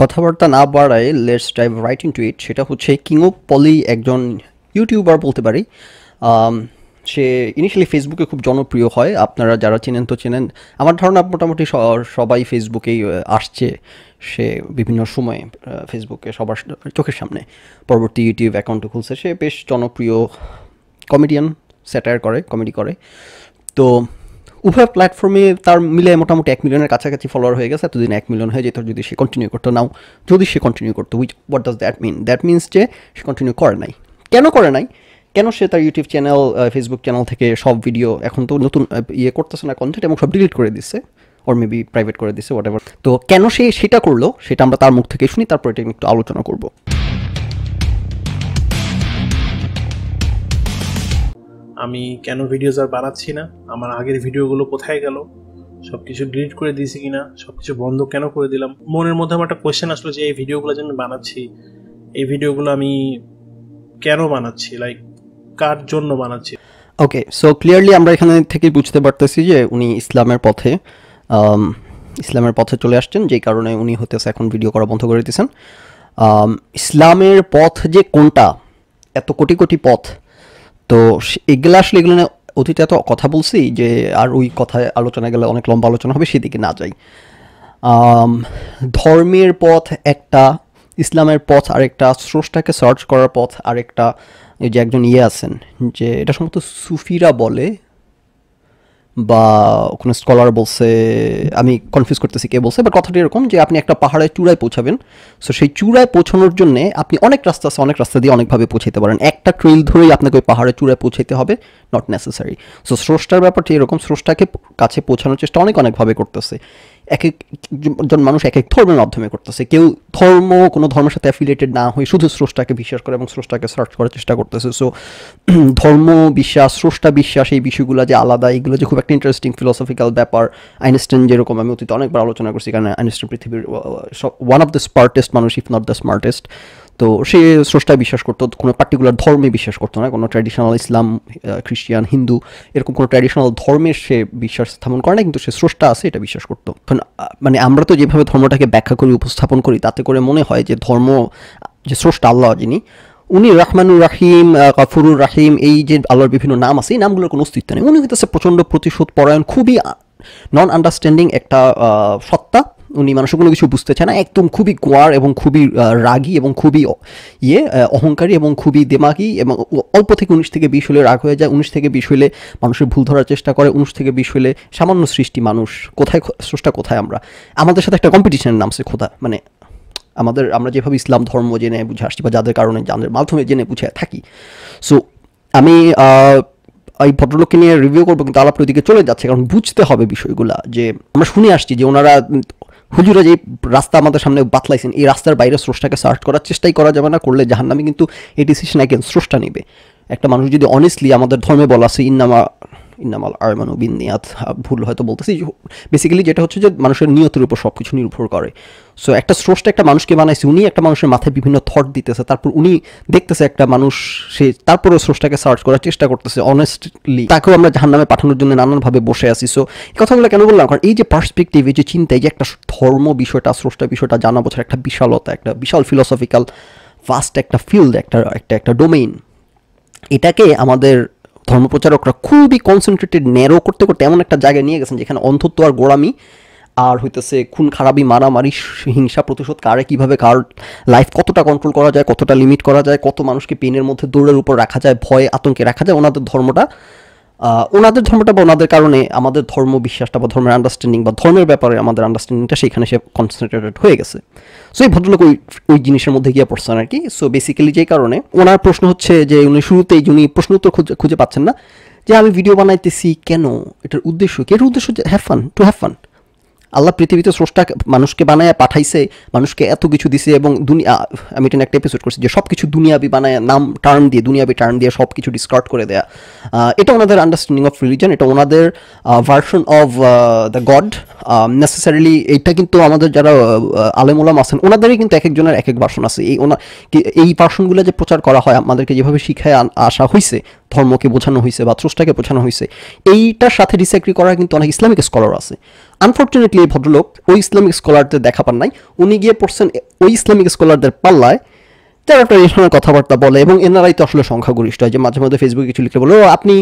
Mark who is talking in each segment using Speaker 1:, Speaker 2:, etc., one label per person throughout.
Speaker 1: কথাবার্তা না বাড়ায় let's drive right into it সেটা হচ্ছে কিং অফ পলি একজন ইউটিউবার বলতে পারি সে ইনিশিয়ালি ফেসবুকে খুব জনপ্রিয় হয় আপনারা যারা চেনেন তো চেনেন আমার ধারণা মোটামুটি সবাই ফেসবুকেই আসছে সে বিভিন্ন সময়ে ফেসবুকে সবার চোখের সামনে পরবর্তী ইউটিউব অ্যাকাউন্টে খুলছে সে বেশ জনপ্রিয় কমেডিয়ান স্যাটায়ার করে কমেডি করে তো উভয় প্ল্যাটফর্মে তার মিলে মোটামুটি এক মিলিয়নের কাছাকাছি ফলোয়ার হয়ে গেছে এতদিন এক মিলিয়ন হয়ে যেত যদি সে কন্টিনিউ করতো নাও যদি সে কন্টিনিউ করতো which what does that mean that means যে সে কন্টিনিউ করে নাই কেন করে নাই কেন সে তার ইউটিউব চ্যানেল ফেসবুক চ্যানেল থেকে সব ভিডিও এখন তো নতুন ইয়ে করতেছে না কন্টেন্ট এবং সব ডিলিট করে দিচ্ছে ওর মেবি প্রাইভেট করে দিচ্ছে হোয়াট তো কেন সে সেটা করলো সেটা আমরা তার মুখ থেকে শুনি তারপর এটা একটু আলোচনা করবো
Speaker 2: আমি কেন ভিডিওস আর বানাচ্ছি না আমার আগের ভিডিওগুলো কোথায় গেল সব কিছু ডিলিট করে দিয়েছি কিনা সব কিছু বন্ধ কেন করে দিলাম মনের মধ্যে আমার একটা কোয়েশ্চেন আসলো যে এই ভিডিওগুলো যেন বানাচ্ছি এই ভিডিওগুলো আমি কেন বানাচ্ছি লাইক কার জন্য বানাচ্ছি
Speaker 1: ওকে সো ক্লিয়ারলি আমরা এখানে থেকে বুঝতে পারতেছি যে উনি ইসলামের পথে um, ইসলামের পথে চলে আসছেন যেই কারণে উনি হতেছে এখন ভিডিও করা বন্ধ করে দিয়েছেন um, ইসলামের পথ যে কোনটা এত কোটি কোটি পথ তো এগুলো আসলে এগুলো অতীতে এত কথা বলছি যে আর ওই কথায় আলোচনা গেলে অনেক লম্বা আলোচনা হবে সেদিকে না যাই ধর্মের পথ একটা ইসলামের পথ আরেকটা স্রষ্টাকে সার্চ করার পথ আরেকটা যে একজন ইয়ে আছেন যে এটা সম্ভবত সুফিরা বলে বা কোনো স্কলার বলছে আমি কনফিউজ করতেছি কে বলছে বা কথাটি এরকম যে আপনি একটা পাহাড়ের চূড়ায় পৌঁছাবেন সো সেই চূড়ায় পৌঁছানোর জন্যে আপনি অনেক রাস্তা আছে অনেক রাস্তা দিয়ে অনেকভাবে পৌঁছাতে পারেন একটা ট্রেল ধরেই আপনাকে ওই পাহাড়ের চূড়ায় পৌঁছাতে হবে নট নেসেসারি সো স্রষ্টার ব্যাপারটি এরকম স্রষ্টাকে কাছে পৌঁছানোর চেষ্টা অনেক অনেকভাবে করতেছে এক একজন মানুষ এক এক ধর্মের মাধ্যমে করতেছে কেউ ধর্ম কোনো ধর্মের সাথে অ্যাফিলিয়েটেড না হয়ে শুধু স্রষ্টাকে বিশ্বাস করে এবং স্রষ্টাকে সার্চ করার চেষ্টা করতেছে সো ধর্ম বিশ্বাস স্রষ্টা বিশ্বাস এই বিষয়গুলো যে আলাদা এগুলো যে খুব একটা ইন্টারেস্টিং ফিলোসফিক্যাল ব্যাপার আইনস্টাইন যেরকম আমি অতীতে অনেকবার আলোচনা করছি কারণ আইনস্টাইন পৃথিবীর ওয়ান অফ দ্য স্মার্টেস্ট মানুষ ইফ নট দ্য স্মার্টেস্ট তো সে স্রষ্টায় বিশ্বাস করতো কোনো পার্টিকুলার ধর্মে বিশ্বাস করতো না কোনো ট্র্যাডিশনাল ইসলাম খ্রিস্টিয়ান হিন্দু এরকম কোনো ট্র্যাডিশনাল ধর্মের সে বিশ্বাস স্থাপন করে না কিন্তু সে স্রষ্টা আছে এটা বিশ্বাস করতো মানে আমরা তো যেভাবে ধর্মটাকে ব্যাখ্যা করি উপস্থাপন করি তাতে করে মনে হয় যে ধর্ম যে স্রষ্টা আল্লাহ যিনি উনি রাহমানুর রাহিম কাফুরুর রাহিম এই যে আল্লাহর বিভিন্ন নাম আছে এই নামগুলোর কোনো অস্তিত্ব নেই উনি হইতেছে প্রচণ্ড প্রতিশোধ পরায়ণ খুবই নন আন্ডারস্ট্যান্ডিং একটা সত্তা উনি মানুষের কোনো কিছু বুঝতে চায় না একদম খুবই কোয়ার এবং খুবই রাগী এবং খুবই ইয়ে অহংকারী এবং খুবই দেমাগি এবং অল্প থেকে উনিশ থেকে বিশ হলে রাগ হয়ে যায় উনিশ থেকে বিশ হলে মানুষের ভুল ধরার চেষ্টা করে উনিশ থেকে বিশ হলে সামান্য সৃষ্টি মানুষ কোথায় স্রষ্টা কোথায় আমরা আমাদের সাথে একটা কম্পিটিশনের নামছে খোদা মানে আমাদের আমরা যেভাবে ইসলাম ধর্ম জেনে বুঝে আসছি বা যাদের কারণে যাদের মাধ্যমে জেনে বুঝে থাকি সো আমি এই ভদ্রলোককে নিয়ে রিভিউ করবো কিন্তু আলাপ দিকে চলে যাচ্ছে কারণ বুঝতে হবে বিষয়গুলো যে আমরা শুনে আসছি যে ওনারা হুজুরা যে রাস্তা আমাদের সামনে বাতলাইছেন এই রাস্তার বাইরে স্রষ্টাকে সার্চ করার চেষ্টাই করা যাবে না করলে নামে কিন্তু এই ডিসিশন একজন স্রষ্টা নেবে একটা মানুষ যদি অনেস্টলি আমাদের ধর্মে বলা আছে ইন্নামা ইন্নামাল আরমানু বিন নিয়াত হ্যাঁ, ভুল হয়তো বলতেছি বেসিক্যালি যেটা হচ্ছে যে মানুষের নিয়তের উপর সব কিছু নির্ভর করে সো একটা স্রষ্টা একটা মানুষকে বানাইছে উনি একটা মানুষের মাথায় বিভিন্ন থট দিতেছে তারপর উনি দেখতেছে একটা মানুষ সে তারপরে স্রষ্টাকে সার্চ করার চেষ্টা করতেছে অনেস্টলি তাকেও আমরা জাহান নামে পাঠানোর জন্য নানানভাবে বসে আছি সো এই কথাগুলো কেন বললাম কারণ এই যে পার্সপেক্টিভ এই যে চিন্তা এই যে একটা ধর্ম বিষয়টা স্রষ্টা বিষয়টা জানা বোঝার একটা বিশালতা একটা বিশাল ফিলসফিক্যাল ফাস্ট একটা ফিল্ড একটা একটা একটা ডোমেইন এটাকে আমাদের ধর্মপ্রচারকরা খুবই কনসেন্ট্রেটেড ন্যারো করতে করতে এমন একটা জায়গায় নিয়ে গেছেন যেখানে অন্ধত্ব আর গোড়ামি আর হইতেছে খুন খারাপি মারামারি হিংসা প্রতিশোধ কারে কীভাবে কার লাইফ কতটা কন্ট্রোল করা যায় কতটা লিমিট করা যায় কত মানুষকে পেনের মধ্যে দৌড়ের উপর রাখা যায় ভয় আতঙ্কে রাখা যায় ওনাদের ধর্মটা ওনাদের ধর্মটা বা ওনাদের কারণে আমাদের ধর্ম বিশ্বাসটা বা ধর্মের আন্ডারস্ট্যান্ডিং বা ধর্মের ব্যাপারে আমাদের আন্ডারস্ট্যান্ডিংটা সেখানে সে কনসেন্ট্রেটেড হয়ে গেছে সো এই ভদ্রলোক ওই ওই জিনিসের মধ্যে গিয়ে পড়ছেন আর কি সো বেসিক্যালি যে কারণে ওনার প্রশ্ন হচ্ছে যে উনি শুরুতেই উনি প্রশ্ন উত্তর খুঁজে খুঁজে পাচ্ছেন না যে আমি ভিডিও বানাইতেছি কেন এটার উদ্দেশ্য কি এটার উদ্দেশ্য have fun to have fun আল্লাহ পৃথিবীতে স্রষ্টা মানুষকে বানায় পাঠাইছে মানুষকে এত কিছু দিছে এবং দুনিয়া আমি এটা একটা এপিসোড করছি যে সব কিছু দুনিয়াবি বানায় নাম টার্ন দিয়ে দুনিয়াবি টার্ন দিয়ে সব কিছু ডিসকার্ড করে দেয়া এটা ওনাদের আন্ডারস্ট্যান্ডিং অফ রিলিজন এটা ওনাদের version of the god necessarily এটা কিন্তু আমাদের যারা আলেমুলাম আছেন ওনাদেরই কিন্তু এক একজনের এক এক ভার্সন আছে এই ওনা এই ভার্সনগুলো যে প্রচার করা হয় আমাদেরকে যেভাবে শিখায় আসা হয়েছে ধর্মকে বোঝানো হয়েছে বা স্রষ্টাকে বোঝানো হয়েছে এইটার সাথে ডিসএগ্রি করার কিন্তু অনেক ইসলামিক স্কলার আছে আনফর্চুনেটলি এই ভদ্রলোক ওই ইসলামিক স্কলারদের দেখা পান নাই উনি গিয়ে পড়ছেন ওই ইসলামিক স্কলারদের পাল্লায় তারা একটা এই কথাবার্তা বলে এবং এনারাই তো আসলে সংখ্যাগরিষ্ঠ হয় যে মাঝে মধ্যে ফেসবুকে কিছু লিখে বলো আপনি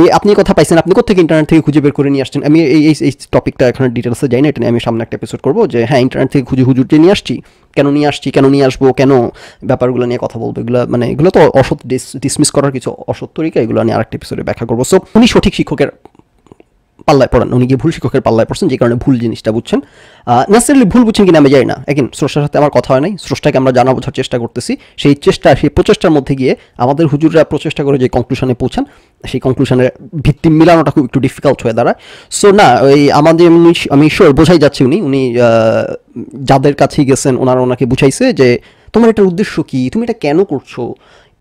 Speaker 1: এই আপনি কথা পাইছেন আপনি কোথেকে ইন্টারনেট থেকে খুঁজে বের করে নিয়ে আসছেন আমি এই এই টপিকটা এখন ডিটেলসে যাই না এটা আমি সামনে একটা এপিসোড করবো যে হ্যাঁ ইন্টারনেট থেকে খুঁজে খুঁজুর নিয়ে আসছি কেন নিয়ে আসছি কেন নিয়ে আসবো কেন ব্যাপারগুলো নিয়ে কথা বলবো এগুলো মানে এগুলো তো অসৎ ডিসমিস করার কিছু অসৎ তরিকা এগুলো নিয়ে আরেকটা এপিসোডে ব্যাখ্যা করবো সো উনি সঠিক শিক্ষকের পাল্লায় পড়েন উনি গিয়ে ভুল শিক্ষকের পাল্লায় পড়ছেন যে কারণে ভুল জিনিসটা বুঝছেন ন্যাচারালি ভুল বুঝছেন কিনা আমি যাই না এখন স্রষ্টার সাথে আমার কথা হয় নাই স্রষ্টাকে আমরা জানা বোঝার চেষ্টা করতেছি সেই চেষ্টা সেই প্রচেষ্টার মধ্যে গিয়ে আমাদের হুজুররা প্রচেষ্টা করে যে কনক্লুশনে পৌঁছান সেই কনক্লুশনের ভিত্তি মিলানোটা খুব একটু ডিফিকাল্ট হয়ে দাঁড়ায় সো না ওই আমাদের আমি ঈশ্বর বোঝাই যাচ্ছি উনি উনি যাদের কাছে গেছেন ওনারা ওনাকে বুঝাইছে যে তোমার এটার উদ্দেশ্য কি তুমি এটা কেন করছো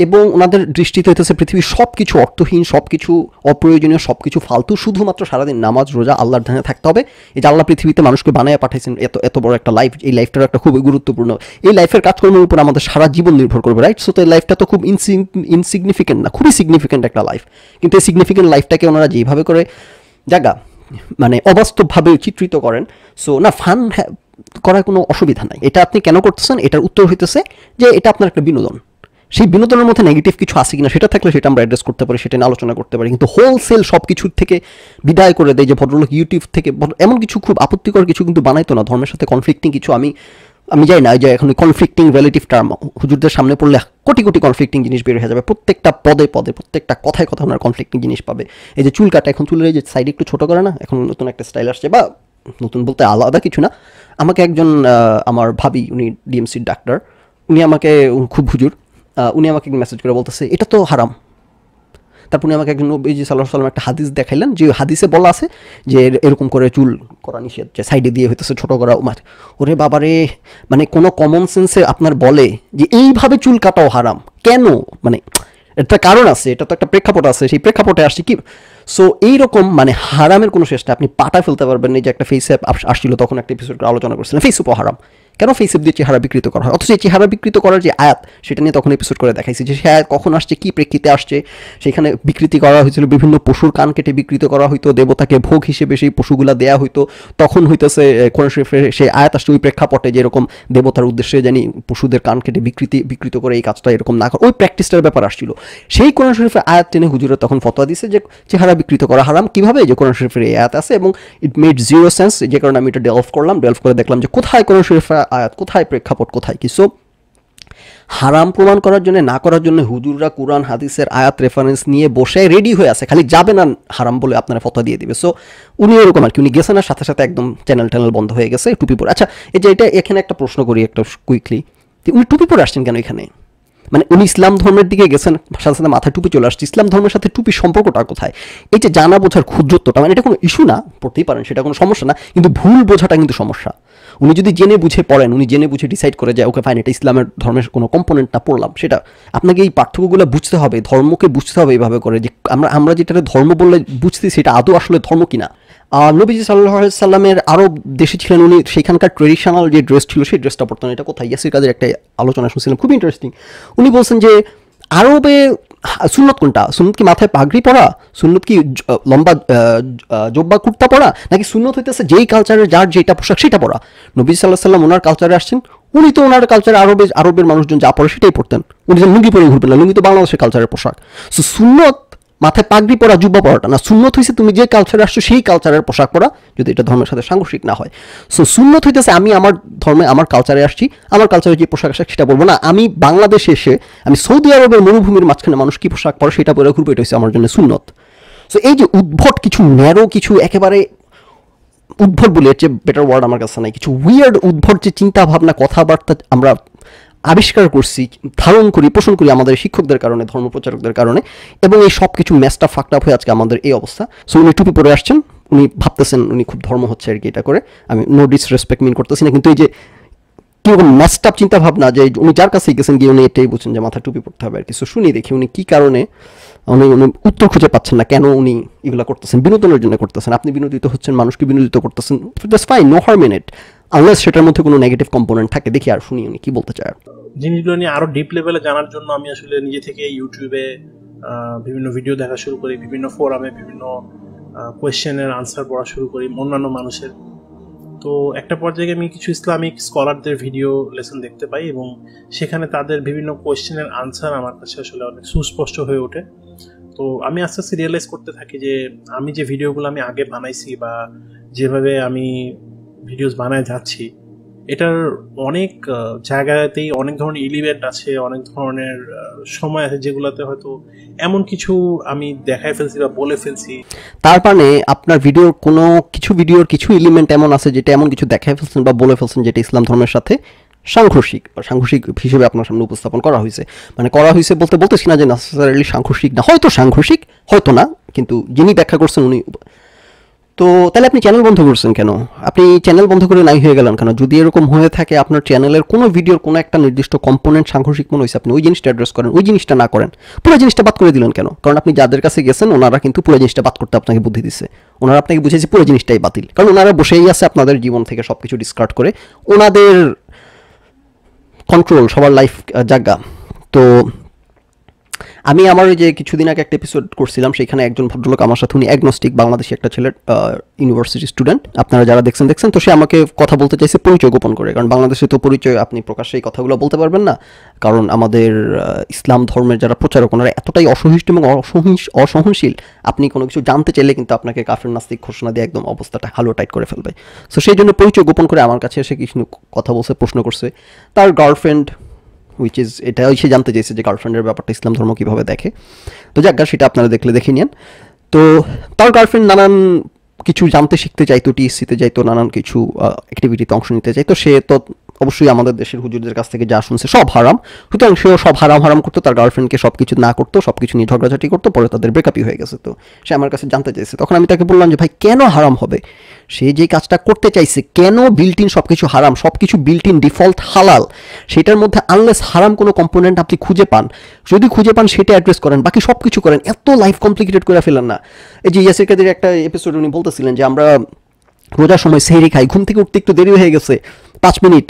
Speaker 1: এবং ওনাদের দৃষ্টিতে হইতেছে পৃথিবীর সব কিছু অর্থহীন সব কিছু অপ্রয়োজনীয় সব কিছু ফালতু শুধুমাত্র সারাদিন নামাজ রোজা আল্লাহর ধ্যানে থাকতে হবে এই যে আল্লাহ পৃথিবীতে মানুষকে বানায় পাঠাইছেন এত এত বড় একটা লাইফ এই লাইফটার একটা খুবই গুরুত্বপূর্ণ এই লাইফের কাজকর্মের উপর আমাদের সারা জীবন নির্ভর করবে রাইট সো তো এই লাইফটা তো খুব ইনসিগনিফিকেন্ট না খুবই সিগনিফিকেন্ট একটা লাইফ কিন্তু এই সিগনিফিকেন্ট লাইফটাকে ওনারা যেভাবে করে জায়গা মানে অবাস্তবভাবে চিত্রিত করেন সো না ফান করার কোনো অসুবিধা নাই এটা আপনি কেন করতেছেন এটার উত্তর হইতেছে যে এটা আপনার একটা বিনোদন সেই বিনোদনের মধ্যে নেগেটিভ কিছু আছে কিনা সেটা থাকলে সেটা আমরা অ্যাড্রেস করতে পারি সেটা নিয়ে আলোচনা করতে পারি কিন্তু হোলসেল সব কিছুর থেকে বিদায় করে দেয় যে ভদ্রলোক ইউটিউব থেকে এমন কিছু খুব আপত্তিকর কিছু কিন্তু বানাইতো না ধর্মের সাথে কনফ্লিক্টিং কিছু আমি আমি জানি না যে এখন কনফ্লিক্টিং রিলেটিভ টার্ম হুজুরদের সামনে পড়লে কোটি কোটি কনফ্লিক্টিং জিনিস বের হয়ে যাবে প্রত্যেকটা পদে পদে প্রত্যেকটা কথায় কথা ওনার কনফ্লিক্টিং জিনিস পাবে এই যে চুল কাটা এখন চুলের যে সাইড একটু ছোটো করে না এখন নতুন একটা স্টাইল আসছে বা নতুন বলতে আলাদা কিছু না আমাকে একজন আমার ভাবি উনি ডিএমসির ডাক্তার উনি আমাকে খুব হুজুর উনি আমাকে মেসেজ করে বলতেছে এটা তো হারাম তারপর উনি আমাকে একজন নবীজি সাল্লাহ সাল্লাম একটা হাদিস দেখাইলেন যে হাদিসে বলা আছে যে এরকম করে চুল করা নিষেধ যে সাইডে দিয়ে হইতেছে ছোটো করা মাছ ওরে বাবারে মানে কোনো কমন সেন্সে আপনার বলে যে এইভাবে চুল কাটাও হারাম কেন মানে একটা কারণ আছে এটা তো একটা প্রেক্ষাপট আছে সেই প্রেক্ষাপটে আসছে কি সো এইরকম মানে হারামের কোনো শেষটা আপনি পাটা ফেলতে পারবেন না যে একটা ফেস অ্যাপ আসছিল তখন একটা এপিসোড আলোচনা করছিলেন ফেসঅ্যাপও হারাম কেন ফেসিপ দিয়ে চেহারা বিকৃত করা হয় অথচ এই চেহারা বিকৃত করার যে আয়াত সেটা নিয়ে তখন এপিসোড করে দেখাইছি যে সে আয়াত কখন আসছে কী প্রেক্ষিতে আসছে সেখানে বিকৃতি করা হয়েছিল বিভিন্ন পশুর কান কেটে বিকৃত করা হইতো দেবতাকে ভোগ হিসেবে সেই পশুগুলা দেয়া হইতো তখন হইতেছে কোরআন শরীফের সেই আয়াত আসছে ওই প্রেক্ষাপটে যে এরকম দেবতার উদ্দেশ্যে জানি পশুদের কান কেটে বিকৃতি বিকৃত করে এই কাজটা এরকম না করে ওই প্র্যাকটিসটার ব্যাপার আসছিল সেই কোরআন শরীফের আয়াত টেনে হুজুরে তখন ফতোয়া দিছে যে চেহারা বিকৃত করা হারাম কীভাবে যে কোরআন শরীফের এই আয়াত আছে এবং ইট মেড জিরো সেন্স যে কারণে আমি এটা ডেভেলপ করলাম ডেভেলপ করে দেখলাম যে কোথায় কোরআন শরীফের আয়াত কোথায় প্রেক্ষাপট কোথায় কিছু হারাম প্রমাণ করার জন্য না করার জন্য হুজুররা কোরআন হাদিসের আয়াত রেফারেন্স নিয়ে বসে রেডি হয়ে আছে খালি যাবে না হারাম বলে আপনারা ফতোয়া দিয়ে দিবে সো উনি এরকম আর কি উনি গেছেন আর সাথে সাথে একদম চ্যানেল ট্যানেল বন্ধ হয়ে গেছে টুপি পরে আচ্ছা এই যে এটা এখানে একটা প্রশ্ন করি একটা কুইকলি উনি টুপি পরে আসছেন কেন এখানে মানে উনি ইসলাম ধর্মের দিকে গেছেন সাথে সাথে মাথায় টুপি চলে আসছে ইসলাম ধর্মের সাথে টুপি সম্পর্কটা কোথায় এই যে জানা বোঝার ক্ষুদ্রত্বটা মানে এটা কোনো ইস্যু না পড়তেই পারেন সেটা কোনো সমস্যা না কিন্তু ভুল বোঝাটা কিন্তু সমস্যা উনি যদি জেনে বুঝে পড়েন উনি জেনে বুঝে ডিসাইড করে যায় ওকে ফাইন এটা ইসলামের ধর্মের কোনো কম্পোনেন্টটা পড়লাম সেটা আপনাকে এই পার্থক্যগুলো বুঝতে হবে ধর্মকে বুঝতে হবে এইভাবে করে যে আমরা আমরা যেটা ধর্ম বললে বুঝতে সেটা আদৌ আসলে ধর্ম কিনা নবীজি সাল্লাহ সাল্লামের আরও দেশে ছিলেন উনি সেখানকার ট্রেডিশনাল যে ড্রেস ছিল সেই ড্রেসটা পড়তেন এটা কোথায় ইয়াসির কাজের একটা আলোচনা শুনছিলাম খুব ইন্টারেস্টিং উনি বলছেন যে আরবে সুন্নত কোনটা সুন্নত কি মাথায় পাগড়ি পরা সুন্নত কি লম্বা জব্বা কুর্তা পরা নাকি সুন্নত হইতেছে যেই কালচারের যার যেটা পোশাক সেটা পরা নবী সাল্লাহ সাল্লাম ওনার কালচারে আসছেন উনি তো ওনার কালচারে আরবের আরবের মানুষজন যা পরে সেটাই পরতেন উনি যে লুঙ্গি পরে ঘুরবেন না লুঙ্গি তো বাংলাদেশের কালচারের পোশাক সো সুন্নত মাথায় পাগড়ি পরা যুব পরাটা না সুন্নত হয়েছে তুমি যে কালচারে আসছো সেই কালচারের পোশাক পরা যদি এটা ধর্মের সাথে সাংঘর্ষিক না হয় সো সুন্নত হইতেছে আমি আমার ধর্মে আমার কালচারে আসছি আমার কালচারে যে পোশাক আশাক সেটা বলবো না আমি বাংলাদেশে এসে আমি সৌদি আরবের মরুভূমির মাঝখানে মানুষ কি পোশাক পরে সেটা পরে ঘুরবে এটা হচ্ছে আমার জন্য সুন্নত সো এই যে উদ্ভট কিছু ন্যারো কিছু একেবারে উদ্ভট বলে হচ্ছে বেটার ওয়ার্ড আমার কাছে নাই কিছু উইয়ার্ড উদ্ভট যে চিন্তাভাবনা কথাবার্তা আমরা আবিষ্কার করছি ধারণ করি পোষণ করি আমাদের শিক্ষকদের কারণে ধর্মপ্রচারকদের কারণে এবং এই সব কিছু ম্যাচটা ফাঁকটা হয়ে আজকে আমাদের এই অবস্থা সো উনি টুপি পরে আসছেন উনি ভাবতেছেন উনি খুব ধর্ম হচ্ছে আর কি এটা করে আমি নো ডিসরেসপেক্ট মিন করতেছি না কিন্তু এই যে কিরকম ম্যাচটাপ চিন্তা ভাবনা যে উনি যার কাছে গেছেন গিয়ে উনি এটাই বলছেন যে মাথা টুপি পড়তে হবে আর কিছু শুনি দেখি উনি কী কারণে উনি উনি উত্তর খুঁজে পাচ্ছেন না কেন উনি এগুলো করতেছেন বিনোদনের জন্য করতেছেন আপনি বিনোদিত হচ্ছেন মানুষকে বিনোদিত করতেছেন that's fine no harm unless সেটার মধ্যে কোনো নেগেটিভ কম্পোনেন্ট থাকে দেখি আর শুনি উনি কি বলতে চায়
Speaker 2: জিনিসগুলো নিয়ে আরো ডিপ লেভেলে জানার জন্য আমি আসলে নিজে থেকে ইউটিউবে বিভিন্ন ভিডিও দেখা শুরু করি বিভিন্ন ফোরামে বিভিন্ন কোয়েশ্চেনের আনসার পড়া শুরু করি অন্যান্য মানুষের তো একটা পর্যায়ে আমি কিছু ইসলামিক স্কলারদের ভিডিও লেসন দেখতে পাই এবং সেখানে তাদের বিভিন্ন কোয়েশ্চেনের আনসার আমার কাছে আসলে অনেক সুস্পষ্ট হয়ে ওঠে তো আমি আস্তে আস্তে রিয়েলাইজ করতে থাকি যে আমি যে ভিডিওগুলো আমি আগে বানাইছি বা যেভাবে আমি ভিডিওস বানায় যাচ্ছি এটার অনেক জায়গাতেই অনেক ধরনের ইলিভেন্ট আছে অনেক ধরনের সময় আছে যেগুলোতে হয়তো এমন কিছু আমি দেখাই ফেলছি বা বলে ফেলছি
Speaker 1: তার মানে আপনার ভিডিওর কোনো কিছু ভিডিওর কিছু এলিমেন্ট এমন আছে যেটা এমন কিছু দেখাই ফেলছেন বা বলে ফেলছেন যেটা ইসলাম ধর্মের সাথে সাংঘর্ষিক বা সাংঘর্ষিক হিসেবে আপনার সামনে উপস্থাপন করা হয়েছে মানে করা হয়েছে বলতে বলতেছি না যে নেসেসারিলি সাংঘর্ষিক না হয়তো সাংঘর্ষিক হয়তো না কিন্তু যিনি ব্যাখ্যা করছেন উনি তো তাহলে আপনি চ্যানেল বন্ধ করছেন কেন আপনি চ্যানেল বন্ধ করে নাই হয়ে গেলেন কেন যদি এরকম হয়ে থাকে আপনার চ্যানেলের কোনো ভিডিওর কোনো একটা নির্দিষ্ট কম্পোনেন্ট সাংঘর্ষিক মনে হয়েছে আপনি ওই জিনিসটা অ্যাড্রেস করেন ওই জিনিসটা না করেন পুরো জিনিসটা বাদ করে দিলেন কেন কারণ আপনি যাদের কাছে গেছেন ওনারা কিন্তু পুরো জিনিসটা বাদ করতে আপনাকে বুদ্ধি দিচ্ছে ওনারা আপনাকে বুঝেছে পুরো জিনিসটাই বাতিল কারণ ওনারা বসেই আছে আপনাদের জীবন থেকে সব কিছু ডিসকার্ড করে ওনাদের কন্ট্রোল সবার লাইফ জায়গা তো আমি আমার ওই যে কিছুদিন আগে একটা এপিসোড করছিলাম সেখানে একজন ভদ্রলোক আমার সাথে উনি অ্যাগনস্টিক বাংলাদেশি একটা ছেলে ইউনিভার্সিটি স্টুডেন্ট আপনারা যারা দেখছেন দেখছেন তো সে আমাকে কথা বলতে চাইছে পরিচয় গোপন করে কারণ বাংলাদেশে তো পরিচয় আপনি প্রকাশ্যে এই কথাগুলো বলতে পারবেন না কারণ আমাদের ইসলাম ধর্মের যারা প্রচারক ওনারা এতটাই অসহিষ্ঠ এবং অসহিষ অসহনশীল আপনি কোনো কিছু জানতে চাইলে কিন্তু আপনাকে কাফের নাস্তিক ঘোষণা দিয়ে একদম অবস্থাটা হালো টাইট করে ফেলবে সো সেই জন্য পরিচয় গোপন করে আমার কাছে এসে কিছু কথা বলছে প্রশ্ন করছে তার গার্লফ্রেন্ড উইচ ইজ এটা সে জানতে চাইছে যে গার্লফ্রেন্ডের ব্যাপারটা ইসলাম ধর্ম কীভাবে দেখে তো যাক সেটা আপনারা দেখলে দেখে নিন তো তার গার্লফ্রেন্ড নানান কিছু জানতে শিখতে চাইতো টিএসসিতে যাইতো নানান কিছু অ্যাক্টিভিটিতে অংশ নিতে চাইতো সে তো অবশ্যই আমাদের দেশের হুজুরদের কাছ থেকে যা শুনছে সব হারাম সুতরাং সেও সব হারাম হারাম করতো তার গার্লফ্রেন্ডকে সব কিছু না করতো সব কিছু নিয়ে ঝগড়াঝাটি করতো পরে তাদের ব্রেকআপই হয়ে গেছে তো সে আমার কাছে জানতে চাইছে তখন আমি তাকে বললাম যে ভাই কেন হারাম হবে সে যে কাজটা করতে চাইছে কেন বিল্টিন সব কিছু হারাম সব কিছু বিল্টিন ডিফল্ট হালাল সেটার মধ্যে আনলেস হারাম কোনো কম্পোনেন্ট আপনি খুঁজে পান যদি খুঁজে পান সেটা অ্যাড্রেস করেন বাকি সব কিছু করেন এত লাইফ কমপ্লিকেটেড করে ফেলেন না এই যে ইয়াসির কাদের একটা এপিসোড উনি বলতেছিলেন যে আমরা রোজার সময় সেহরি খাই ঘুম থেকে উঠতে একটু দেরি হয়ে গেছে পাঁচ মিনিট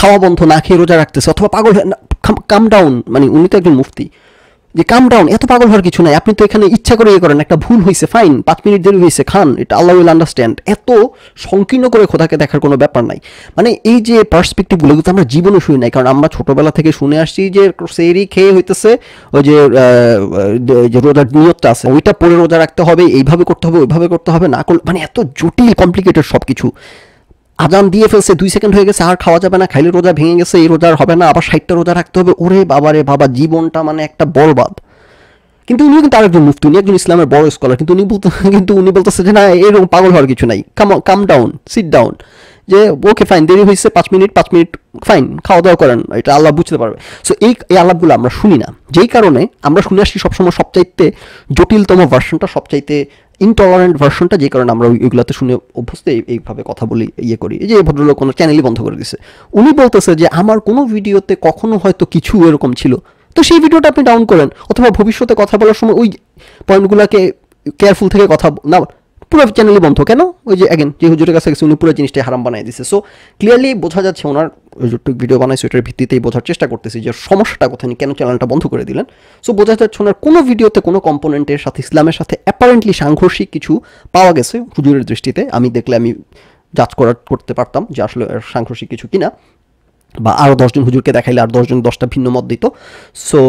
Speaker 1: খাওয়া বন্ধ না খেয়ে রোজা রাখতেছে অথবা পাগল কাম ডাউন মানে উনি তো একজন মুফতি যে কাম ডাউন এত পাগল হওয়ার কিছু নাই আপনি তো এখানে ইচ্ছা করে ইয়ে করেন একটা ভুল হয়েছে ফাইন পাঁচ মিনিট দেরি হয়েছে খান এটা আল্লাহ উইল আন্ডারস্ট্যান্ড এত সংকীর্ণ করে খোদাকে দেখার কোনো ব্যাপার নাই মানে এই যে পার্সপেক্টিভগুলো কিন্তু আমরা জীবনে শুনি নাই কারণ আমরা ছোটোবেলা থেকে শুনে আসছি যে সেরি খেয়ে হইতেছে ওই যে যে রোজার নিয়তটা আছে ওইটা পরে রোজা রাখতে হবে এইভাবে করতে হবে ওইভাবে করতে হবে না মানে এত জটিল কমপ্লিকেটেড সব কিছু আজান দিয়ে ফেলছে দুই সেকেন্ড হয়ে গেছে আর খাওয়া যাবে না খাইলে রোজা ভেঙে গেছে এই রোজার হবে না আবার ষাটটা রোজা রাখতে হবে ওরে বাবারে বাবা জীবনটা মানে একটা বরবাদ কিন্তু উনিও কিন্তু আরেকজন মুফতি উনি একজন ইসলামের বড় স্কলার কিন্তু উনি বলতে কিন্তু উনি বলতেছে যে না এরকম পাগল হওয়ার কিছু নাই calm calm down sit down যে ওকে ফাইন দেরি হয়েছে পাঁচ মিনিট পাঁচ মিনিট ফাইন খাওয়া দাওয়া করেন এটা আল্লাহ বুঝতে পারবে সো এই এই আলাপগুলো আমরা শুনি না যেই কারণে আমরা শুনে আসছি সবসময় সবচাইতে জটিলতম ভার্সনটা সবচাইতে ইনটলারেন্ট ভার্সনটা যে কারণে আমরা ওইগুলোতে শুনে অভ্যস্ত এইভাবে কথা বলি ইয়ে করি যে ভদ্রলোক কোনো চ্যানেলই বন্ধ করে দিছে উনি বলতেছে যে আমার কোনো ভিডিওতে কখনো হয়তো কিছু এরকম ছিল তো সেই ভিডিওটা আপনি ডাউন করেন অথবা ভবিষ্যতে কথা বলার সময় ওই পয়েন্টগুলোকে কেয়ারফুল থেকে কথা না পুরো চ্যানেলই বন্ধ কেন ওই যে অ্যাগেন যে হুজুরের কাছে গেছে উনি পুরো জিনিসটাই হারাম বানিয়ে দিছে সো ক্লিয়ারলি বোঝা যাচ্ছে ওনার যতটুকু ভিডিও বানাই সেটার ভিত্তিতেই বোঝার চেষ্টা করতেছি যে সমস্যাটা কোথায় কেন চ্যানেলটা বন্ধ করে দিলেন সো বোঝা যাচ্ছে ওনার কোনো ভিডিওতে কোনো কম্পোনেন্টের সাথে ইসলামের সাথে অ্যাপারেন্টলি সাংঘর্ষিক কিছু পাওয়া গেছে হুজুরের দৃষ্টিতে আমি দেখলে আমি যাচ করার করতে পারতাম যে আসলে সাংঘর্ষিক কিছু কিনা বা আরও দশজন হুজুরকে দেখাইলে আর দশজন দশটা ভিন্ন মত দিত সো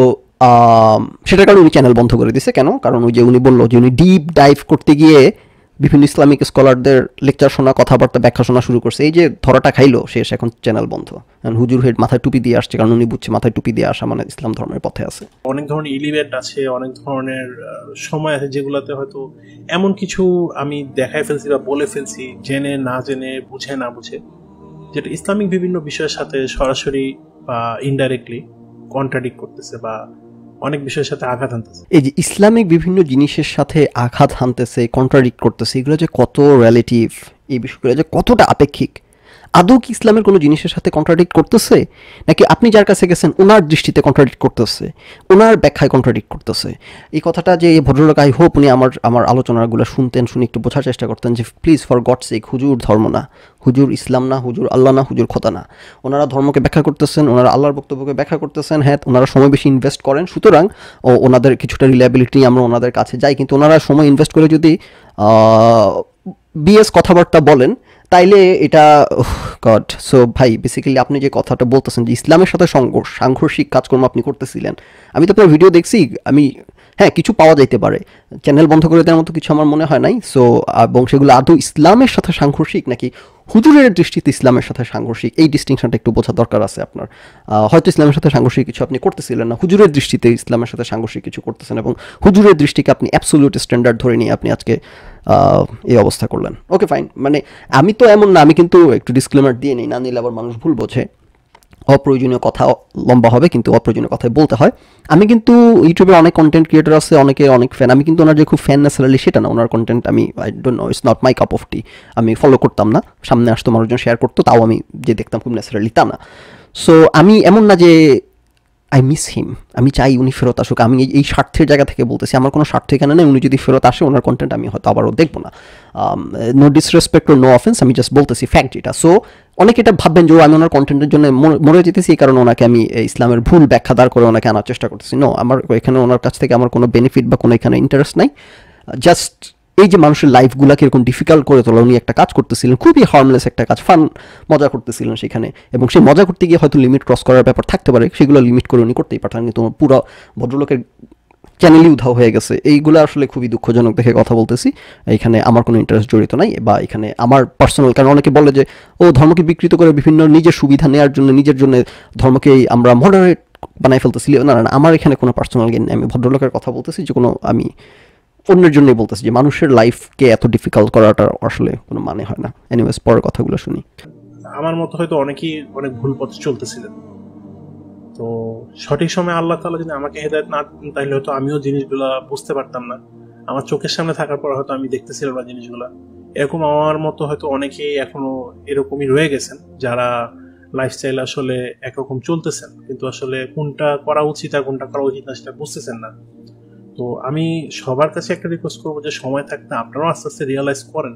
Speaker 1: সেটার কারণে উনি চ্যানেল বন্ধ করে দিছে কেন কারণ ওই যে উনি বললো যে উনি ডিপ ডাইভ করতে গিয়ে বিভিন্ন ইসলামিক স্কলারদের লেকচার শোনা কথাবার্তা ব্যাখ্যা শোনা শুরু করছে এই যে ধরাটা খাইলো শেষ এখন চ্যানেল বন্ধ হুজুর হেড মাথায় টুপি দিয়ে আসছে কারণ উনি বুঝছে মাথায় টুপি দিয়ে আসা মানে ইসলাম ধর্মের পথে আছে
Speaker 2: অনেক ধরনের ইলিভেন্ট আছে অনেক ধরনের সময় আছে যেগুলোতে হয়তো এমন কিছু আমি দেখায় ফেলছি বা বলে ফেলছি জেনে না জেনে বুঝে না বুঝে যেটা ইসলামিক বিভিন্ন বিষয়ের সাথে সরাসরি বা ইনডাইরেক্টলি কন্ট্রাডিক্ট করতেছে বা অনেক বিষয়ের সাথে আঘাত হানতেছে
Speaker 1: এই যে ইসলামিক বিভিন্ন জিনিসের সাথে আঘাত হানতেছে কন্ট্রাডিক্ট করতেছে এগুলো যে কত রিলেটিভ এই বিষয়গুলো যে কতটা আপেক্ষিক আদৌ কি ইসলামের কোনো জিনিসের সাথে কন্ট্রাডিক্ট করতেছে নাকি আপনি যার কাছে গেছেন ওনার দৃষ্টিতে কন্ট্রাডিক্ট করতেছে ওনার ব্যাখ্যায় কন্ট্রাডিক্ট করতেছে এই কথাটা যে ভদ্রলোক আই হোপ উনি আমার আমার আলোচনাগুলো শুনতেন শুনে একটু বোঝার চেষ্টা করতেন যে প্লিজ ফর গড সেক হুজুর ধর্ম না হুজুর ইসলাম না হুজুর আল্লাহ না হুজুর খোদা না ওনারা ধর্মকে ব্যাখ্যা করতেছেন ওনারা আল্লাহর বক্তব্যকে ব্যাখ্যা করতেছেন হ্যাঁ ওনারা সময় বেশি ইনভেস্ট করেন সুতরাং ও ওনাদের কিছুটা রিলায়াবিলিটি আমরা ওনাদের কাছে যাই কিন্তু ওনারা সময় ইনভেস্ট করে যদি বিএস কথাবার্তা বলেন তাইলে এটা গড সো ভাই বেসিক্যালি আপনি যে কথাটা বলতেছেন যে ইসলামের সাথে সংঘর্ষ সাংঘর্ষিক কাজকর্ম আপনি করতেছিলেন আমি তো আপনার ভিডিও দেখছি আমি হ্যাঁ কিছু পাওয়া যাইতে পারে চ্যানেল বন্ধ করে দেওয়ার মতো কিছু আমার মনে হয় নাই সো এবং সেগুলো আদৌ ইসলামের সাথে সাংঘর্ষিক নাকি হুজুরের দৃষ্টিতে ইসলামের সাথে সাংঘর্ষিক এই ডিস্টিংশনটা একটু বোঝা দরকার আছে আপনার হয়তো ইসলামের সাথে সাংঘর্ষিক কিছু আপনি করতেছিলেন না হুজুরের দৃষ্টিতে ইসলামের সাথে সাংঘর্ষিক কিছু করতেছেন এবং হুজুরের দৃষ্টিকে আপনি অ্যাবসোলিউট স্ট্যান্ডার্ড ধরে নিয়ে আপনি আজকে এই অবস্থা করলেন ওকে ফাইন মানে আমি তো এমন না আমি কিন্তু একটু ডিসক্লেমার দিয়ে নিই না নিলে আবার মানুষ ভুল বোঝে অপ্রয়োজনীয় কথা লম্বা হবে কিন্তু অপ্রয়োজনীয় কথাই বলতে হয় আমি কিন্তু ইউটিউবে অনেক কন্টেন্ট ক্রিয়েটার আছে অনেকে অনেক ফ্যান আমি কিন্তু ওনার যে খুব ফ্যান ন্যাচারালি সেটা না ওনার কন্টেন্ট আমি আই ডোট know it's not my cup of tea আমি ফলো করতাম না সামনে আসতো মানুষজন শেয়ার করতো তাও আমি যে দেখতাম খুব ন্যাচারালি তা না সো আমি এমন না যে আই মিস হিম আমি চাই উনি ফেরত আসুক আমি এই স্বার্থের জায়গা থেকে বলতেছি আমার কোনো স্বার্থ এখানে নেই উনি যদি ফেরত আসে ওনার কন্টেন্ট আমি হয়তো আবারও দেখবো না নো ডিসরেসপেক্ট নো অফেন্স আমি জাস্ট বলতেছি ফ্যাক্ট এটা সো অনেকে এটা ভাববেন যে আমি ওনার কন্টেন্টের জন্য মরে যেতেছি এই কারণে ওনাকে আমি ইসলামের ভুল ব্যাখ্যা দাঁড় করে ওনাকে আনার চেষ্টা করতেছি নো আমার এখানে ওনার কাছ থেকে আমার কোনো বেনিফিট বা কোনো এখানে ইন্টারেস্ট নাই জাস্ট এই যে মানুষের লাইফগুলোকে এরকম ডিফিকাল্ট করে তোলা উনি একটা কাজ করতেছিলেন খুবই হার্মলেস একটা কাজ ফান মজা করতেছিলেন সেখানে এবং সেই মজা করতে গিয়ে হয়তো লিমিট ক্রস করার ব্যাপার থাকতে পারে সেগুলো লিমিট করে উনি করতেই পারতেন কিন্তু পুরো ভদ্রলোকের চ্যানেলই উধাও হয়ে গেছে এইগুলো আসলে খুবই দুঃখজনক দেখে কথা বলতেছি এখানে আমার কোনো ইন্টারেস্ট জড়িত নাই বা এখানে আমার পার্সোনাল কারণ অনেকে বলে যে ও ধর্মকে বিকৃত করে বিভিন্ন নিজের সুবিধা নেওয়ার জন্য নিজের জন্য ধর্মকে আমরা মডারেট বানাই ফেলতেছি না না আমার এখানে কোনো পার্সোনাল গেন আমি ভদ্রলোকের কথা বলতেছি যে কোনো আমি অন্যের জন্যই বলতেছি যে মানুষের লাইফকে এত ডিফিকাল্ট করাটা আসলে কোনো মানে হয় না এনিওয়েজ পরের কথাগুলো শুনি
Speaker 2: আমার মতো হয়তো অনেকেই অনেক ভুল পথে চলতেছিলেন তো সঠিক সময় আল্লাহ তালা যদি আমাকে হেদায়ত না দিতেন তাহলে হয়তো আমিও জিনিসগুলো বুঝতে পারতাম না আমার চোখের সামনে থাকার পর হয়তো আমি দেখতেছিলাম না জিনিসগুলা এরকম আমার মতো হয়তো অনেকেই এখনো এরকমই রয়ে গেছেন যারা লাইফস্টাইল আসলে একরকম চলতেছেন কিন্তু আসলে কোনটা করা উচিত আর কোনটা করা উচিত না সেটা বুঝতেছেন না তো আমি সবার কাছে একটা রিকোয়েস্ট করবো যে সময় থাকতে আপনারাও আস্তে আস্তে রিয়েলাইজ করেন